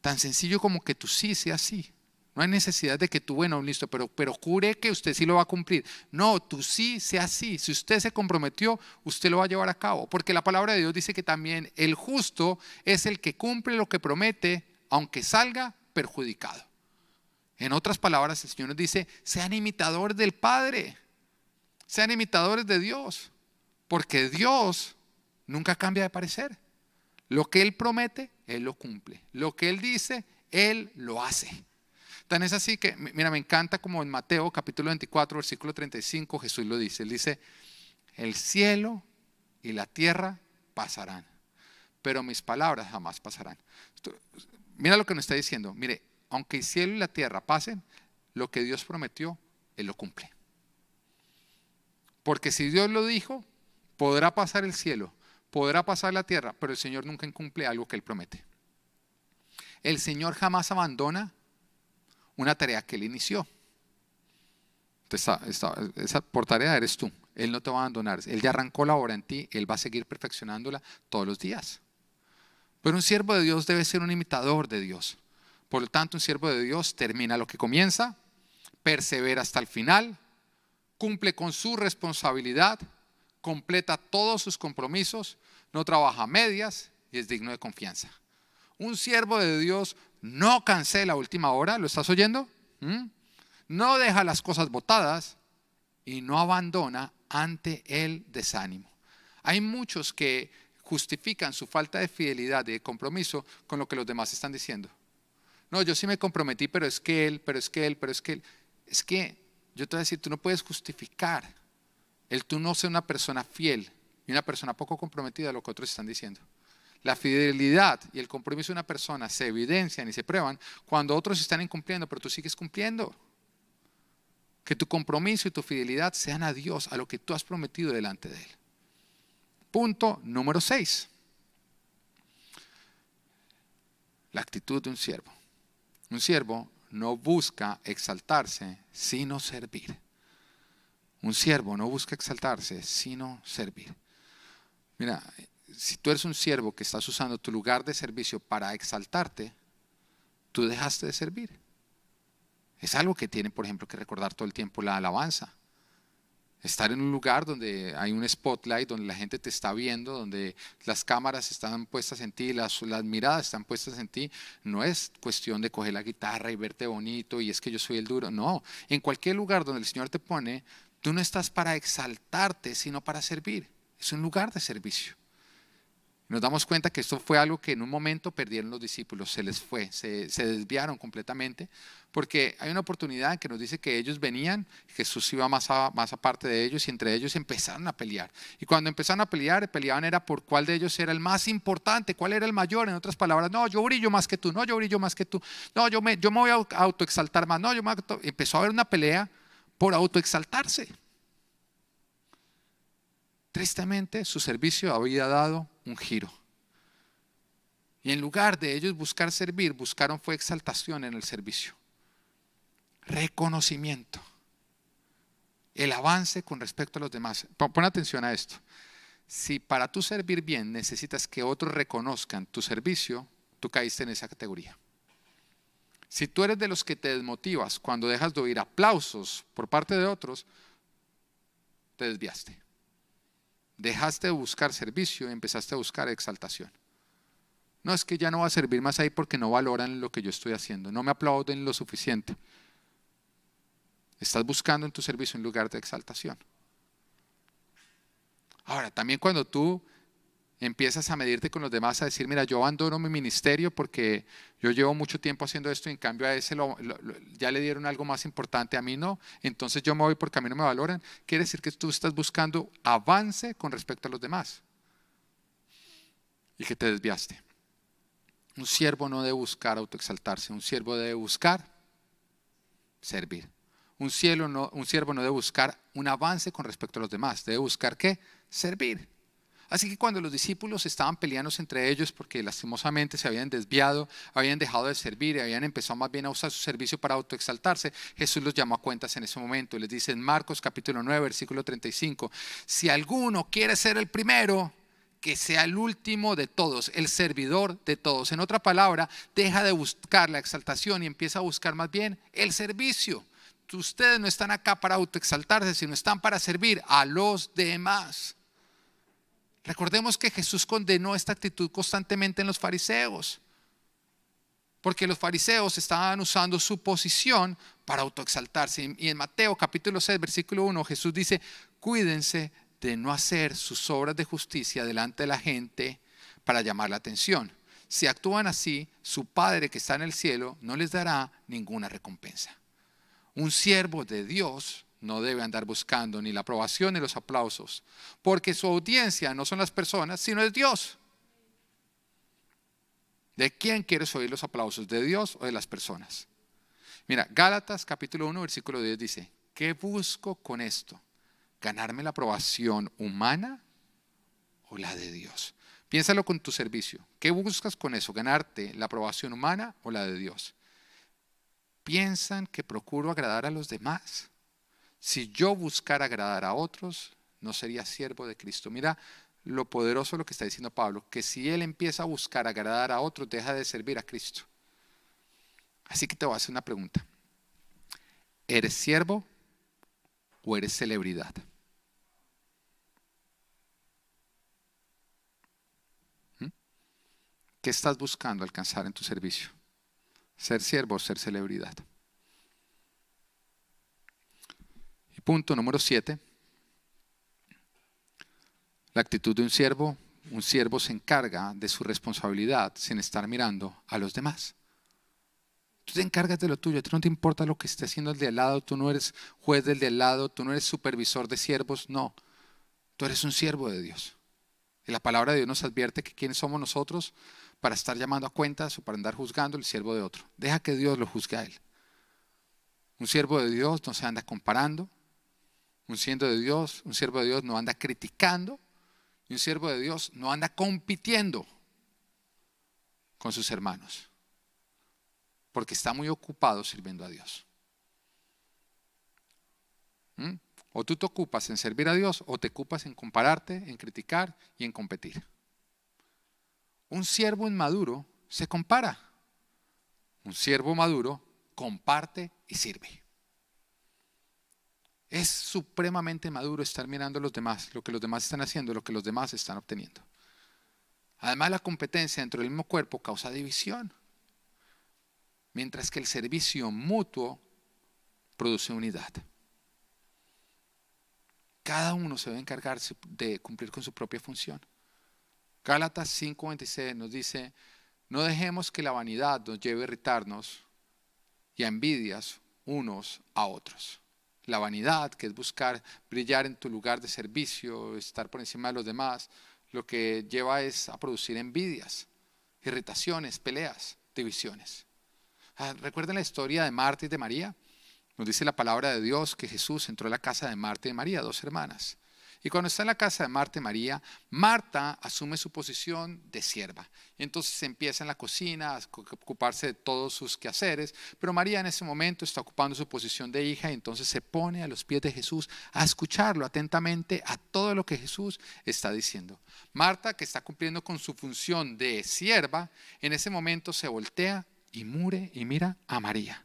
Tan sencillo como que tu sí sea sí. No hay necesidad de que tú, bueno, listo, pero, pero jure que usted sí lo va a cumplir. No, tu sí sea sí. Si usted se comprometió, usted lo va a llevar a cabo. Porque la palabra de Dios dice que también el justo es el que cumple lo que promete aunque salga perjudicado. En otras palabras, el Señor nos dice, sean imitadores del Padre, sean imitadores de Dios, porque Dios nunca cambia de parecer. Lo que Él promete, Él lo cumple. Lo que Él dice, Él lo hace. Tan es así que, mira, me encanta como en Mateo capítulo 24, versículo 35, Jesús lo dice. Él dice, el cielo y la tierra pasarán, pero mis palabras jamás pasarán. Mira lo que nos está diciendo. Mire, aunque el cielo y la tierra pasen, lo que Dios prometió, Él lo cumple. Porque si Dios lo dijo, podrá pasar el cielo, podrá pasar la tierra, pero el Señor nunca incumple algo que Él promete. El Señor jamás abandona una tarea que Él inició. Esa, por tarea eres tú. Él no te va a abandonar. Él ya arrancó la obra en ti. Él va a seguir perfeccionándola todos los días. Pero un siervo de Dios debe ser un imitador de Dios. Por lo tanto, un siervo de Dios termina lo que comienza, persevera hasta el final, cumple con su responsabilidad, completa todos sus compromisos, no trabaja a medias y es digno de confianza. Un siervo de Dios no cancela última hora, ¿lo estás oyendo? ¿Mm? No deja las cosas botadas y no abandona ante el desánimo. Hay muchos que justifican su falta de fidelidad y de compromiso con lo que los demás están diciendo. No, yo sí me comprometí, pero es que él, pero es que él, pero es que él. Es que yo te voy a decir, tú no puedes justificar el tú no ser una persona fiel y una persona poco comprometida a lo que otros están diciendo. La fidelidad y el compromiso de una persona se evidencian y se prueban cuando otros están incumpliendo, pero tú sigues cumpliendo. Que tu compromiso y tu fidelidad sean a Dios, a lo que tú has prometido delante de Él. Punto número 6. La actitud de un siervo. Un siervo no busca exaltarse, sino servir. Un siervo no busca exaltarse, sino servir. Mira, si tú eres un siervo que estás usando tu lugar de servicio para exaltarte, tú dejaste de servir. Es algo que tiene, por ejemplo, que recordar todo el tiempo la alabanza. Estar en un lugar donde hay un spotlight, donde la gente te está viendo, donde las cámaras están puestas en ti, las, las miradas están puestas en ti, no es cuestión de coger la guitarra y verte bonito y es que yo soy el duro. No, en cualquier lugar donde el Señor te pone, tú no estás para exaltarte, sino para servir. Es un lugar de servicio. Nos damos cuenta que esto fue algo que en un momento perdieron los discípulos, se les fue, se, desviaron completamente, porque hay una oportunidad que nos dice que ellos venían, Jesús iba más, más aparte de ellos y entre ellos empezaron a pelear. Y cuando empezaron a pelear, peleaban era por cuál de ellos era el más importante, cuál era el mayor, en otras palabras, no, yo brillo más que tú, no, yo brillo más que tú, no, yo me, yo me voy a autoexaltar más, no, yo me empezó a haber una pelea por autoexaltarse. Tristemente, su servicio había dado un giro. Y en lugar de ellos buscar servir, buscaron fue exaltación en el servicio, reconocimiento, el avance con respecto a los demás. Pon atención a esto. Si para tú servir bien necesitas que otros reconozcan tu servicio, tú caíste en esa categoría. Si tú eres de los que te desmotivas cuando dejas de oír aplausos por parte de otros, te desviaste. Dejaste de buscar servicio y empezaste a buscar exaltación. No es que ya no va a servir más ahí porque no valoran lo que yo estoy haciendo, no me aplauden lo suficiente. Estás buscando en tu servicio un lugar de exaltación. Ahora, también cuando tú empiezas a medirte con los demás, a decir, mira, yo abandono mi ministerio porque yo llevo mucho tiempo haciendo esto y en cambio a ese ya le dieron algo más importante, a mí no, entonces yo me voy porque a mí no me valoran, quiere decir que tú estás buscando avance con respecto a los demás y que te desviaste. Un siervo no debe buscar autoexaltarse, un siervo debe buscar servir. Un, cielo no, un siervo no debe buscar un avance con respecto a los demás, debe buscar qué? Servir. Así que cuando los discípulos estaban peleándose entre ellos porque lastimosamente se habían desviado, habían dejado de servir y habían empezado más bien a usar su servicio para autoexaltarse, Jesús los llamó a cuentas en ese momento. Les dice en Marcos capítulo 9, versículo 35, si alguno quiere ser el primero, que sea el último de todos, el servidor de todos. En otra palabra, deja de buscar la exaltación y empieza a buscar más bien el servicio. Ustedes no están acá para autoexaltarse, sino están para servir a los demás. Recordemos que Jesús condenó esta actitud constantemente en los fariseos, porque los fariseos estaban usando su posición para autoexaltarse. Y en Mateo capítulo 6, versículo 1, Jesús dice, cuídense de no hacer sus obras de justicia delante de la gente para llamar la atención. Si actúan así, su Padre que está en el cielo no les dará ninguna recompensa. Un siervo de Dios no debe andar buscando ni la aprobación ni los aplausos, porque su audiencia no son las personas, sino es Dios. ¿De quién quieres oír los aplausos? ¿De Dios o de las personas? Mira, Gálatas capítulo 1, versículo 10 dice, ¿qué busco con esto? ¿Ganarme la aprobación humana o la de Dios? Piénsalo con tu servicio. ¿Qué buscas con eso? ¿Ganarte la aprobación humana o la de Dios? ¿Piensan que procuro agradar a los demás? si yo buscara agradar a otros, no sería siervo de Cristo. Mira lo poderoso lo que está diciendo Pablo, que si él empieza a buscar agradar a otros, deja de servir a Cristo. Así que te voy a hacer una pregunta. ¿Eres siervo o eres celebridad? ¿Mm? ¿Qué estás buscando alcanzar en tu servicio? ¿Ser siervo o ser celebridad? Punto número 7. La actitud de un siervo, un siervo se encarga de su responsabilidad sin estar mirando a los demás. Tú te encargas de lo tuyo, a ti no te importa lo que esté haciendo el de al lado, tú no eres juez del de al lado, tú no eres supervisor de siervos, no. Tú eres un siervo de Dios. Y la palabra de Dios nos advierte que quiénes somos nosotros para estar llamando a cuentas o para andar juzgando el siervo de otro. Deja que Dios lo juzgue a él. Un siervo de Dios no se anda comparando, un siervo de Dios, un siervo de Dios no anda criticando y un siervo de Dios no anda compitiendo con sus hermanos, porque está muy ocupado sirviendo a Dios. ¿Mm? O tú te ocupas en servir a Dios o te ocupas en compararte, en criticar y en competir. Un siervo inmaduro se compara. Un siervo maduro comparte y sirve. Es supremamente maduro estar mirando a los demás, lo que los demás están haciendo, lo que los demás están obteniendo. Además, la competencia dentro del mismo cuerpo causa división, mientras que el servicio mutuo produce unidad. Cada uno se debe encargar de cumplir con su propia función. Gálatas 5:26 nos dice, no dejemos que la vanidad nos lleve a irritarnos y a envidias unos a otros la vanidad, que es buscar brillar en tu lugar de servicio, estar por encima de los demás, lo que lleva es a producir envidias, irritaciones, peleas, divisiones. Ah, recuerden la historia de Marta y de María. Nos dice la palabra de Dios que Jesús entró a la casa de Marta y de María, dos hermanas. Y cuando está en la casa de Marta y María, Marta asume su posición de sierva. Entonces empieza en la cocina a ocuparse de todos sus quehaceres, pero María en ese momento está ocupando su posición de hija y entonces se pone a los pies de Jesús a escucharlo atentamente a todo lo que Jesús está diciendo. Marta, que está cumpliendo con su función de sierva, en ese momento se voltea y mure y mira a María.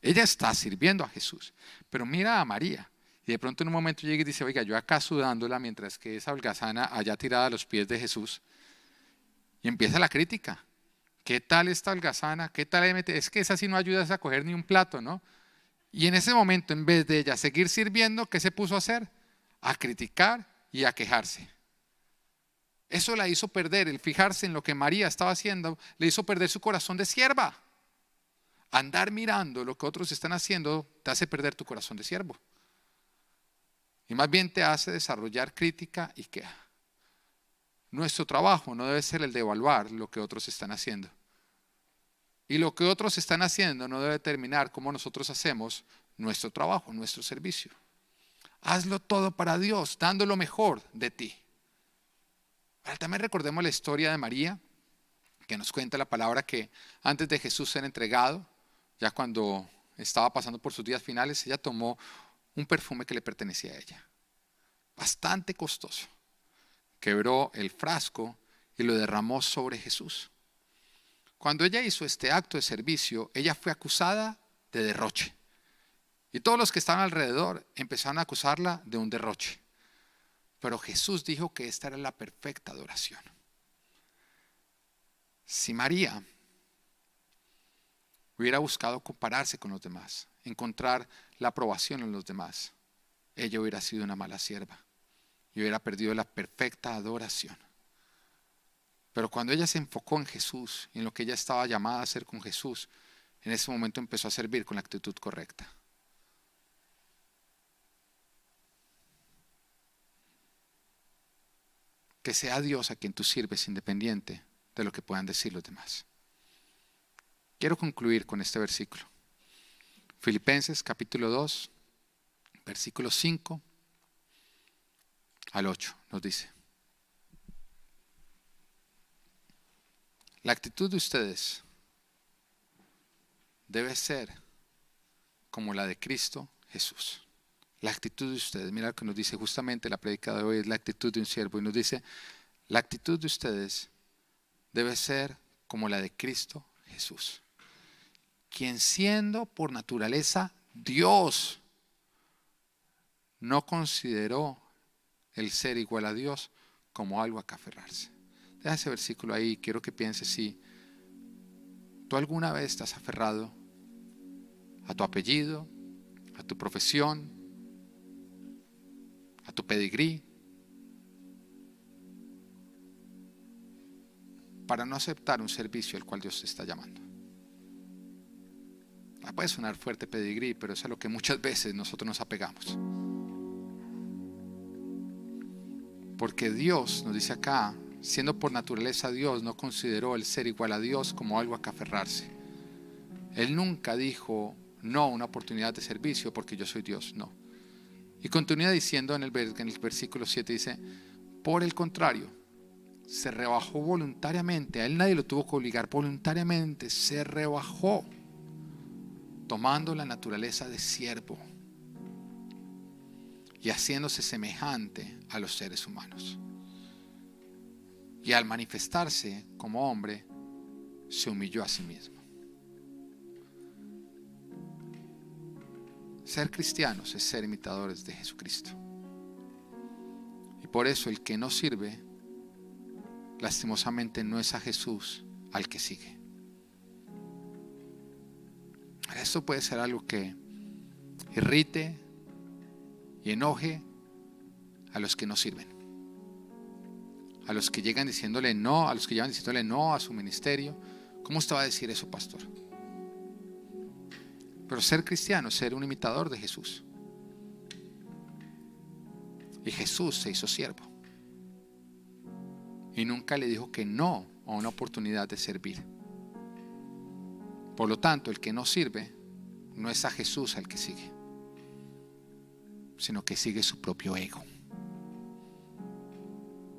Ella está sirviendo a Jesús, pero mira a María. Y de pronto en un momento llega y dice, oiga, yo acá sudándola mientras que esa holgazana haya tirado a los pies de Jesús. Y empieza la crítica. ¿Qué tal esta holgazana? ¿Qué tal Es que esa sí no ayudas a coger ni un plato, ¿no? Y en ese momento, en vez de ella seguir sirviendo, ¿qué se puso a hacer? A criticar y a quejarse. Eso la hizo perder, el fijarse en lo que María estaba haciendo, le hizo perder su corazón de sierva. Andar mirando lo que otros están haciendo te hace perder tu corazón de siervo. Y más bien te hace desarrollar crítica y que Nuestro trabajo no debe ser el de evaluar lo que otros están haciendo. Y lo que otros están haciendo no debe determinar cómo nosotros hacemos nuestro trabajo, nuestro servicio. Hazlo todo para Dios, dando lo mejor de ti. Ahora, también recordemos la historia de María, que nos cuenta la palabra que antes de Jesús ser entregado, ya cuando estaba pasando por sus días finales, ella tomó un perfume que le pertenecía a ella, bastante costoso. Quebró el frasco y lo derramó sobre Jesús. Cuando ella hizo este acto de servicio, ella fue acusada de derroche. Y todos los que estaban alrededor empezaron a acusarla de un derroche. Pero Jesús dijo que esta era la perfecta adoración. Si María hubiera buscado compararse con los demás, encontrar la aprobación en los demás, ella hubiera sido una mala sierva y hubiera perdido la perfecta adoración. Pero cuando ella se enfocó en Jesús, en lo que ella estaba llamada a hacer con Jesús, en ese momento empezó a servir con la actitud correcta. Que sea Dios a quien tú sirves independiente de lo que puedan decir los demás. Quiero concluir con este versículo. Filipenses capítulo 2, versículo 5 al 8 nos dice. La actitud de ustedes debe ser como la de Cristo Jesús. La actitud de ustedes, mira lo que nos dice justamente la predicada de hoy, es la actitud de un siervo. Y nos dice, la actitud de ustedes debe ser como la de Cristo Jesús quien siendo por naturaleza Dios, no consideró el ser igual a Dios como algo a que aferrarse. Deja ese versículo ahí, quiero que pienses si tú alguna vez estás aferrado a tu apellido, a tu profesión, a tu pedigrí, para no aceptar un servicio al cual Dios te está llamando. Ah, puede sonar fuerte pedigrí, pero es a lo que muchas veces nosotros nos apegamos. Porque Dios nos dice acá, siendo por naturaleza Dios, no consideró el ser igual a Dios como algo a que aferrarse. Él nunca dijo, no, una oportunidad de servicio porque yo soy Dios, no. Y continúa diciendo en el, en el versículo 7, dice, por el contrario, se rebajó voluntariamente, a él nadie lo tuvo que obligar, voluntariamente se rebajó tomando la naturaleza de siervo y haciéndose semejante a los seres humanos. Y al manifestarse como hombre, se humilló a sí mismo. Ser cristianos es ser imitadores de Jesucristo. Y por eso el que no sirve, lastimosamente no es a Jesús al que sigue. Esto puede ser algo que irrite y enoje a los que no sirven. A los que llegan diciéndole no, a los que llegan diciéndole no a su ministerio. ¿Cómo usted va a decir eso, pastor? Pero ser cristiano ser un imitador de Jesús. Y Jesús se hizo siervo. Y nunca le dijo que no a una oportunidad de servir. Por lo tanto, el que no sirve no es a Jesús al que sigue, sino que sigue su propio ego,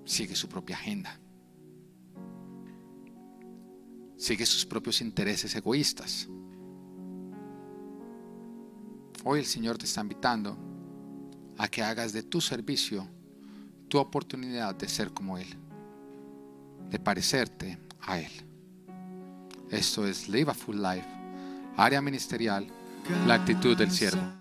sigue su propia agenda, sigue sus propios intereses egoístas. Hoy el Señor te está invitando a que hagas de tu servicio tu oportunidad de ser como Él, de parecerte a Él. Esto es Live a Full Life, área ministerial, la actitud del siervo.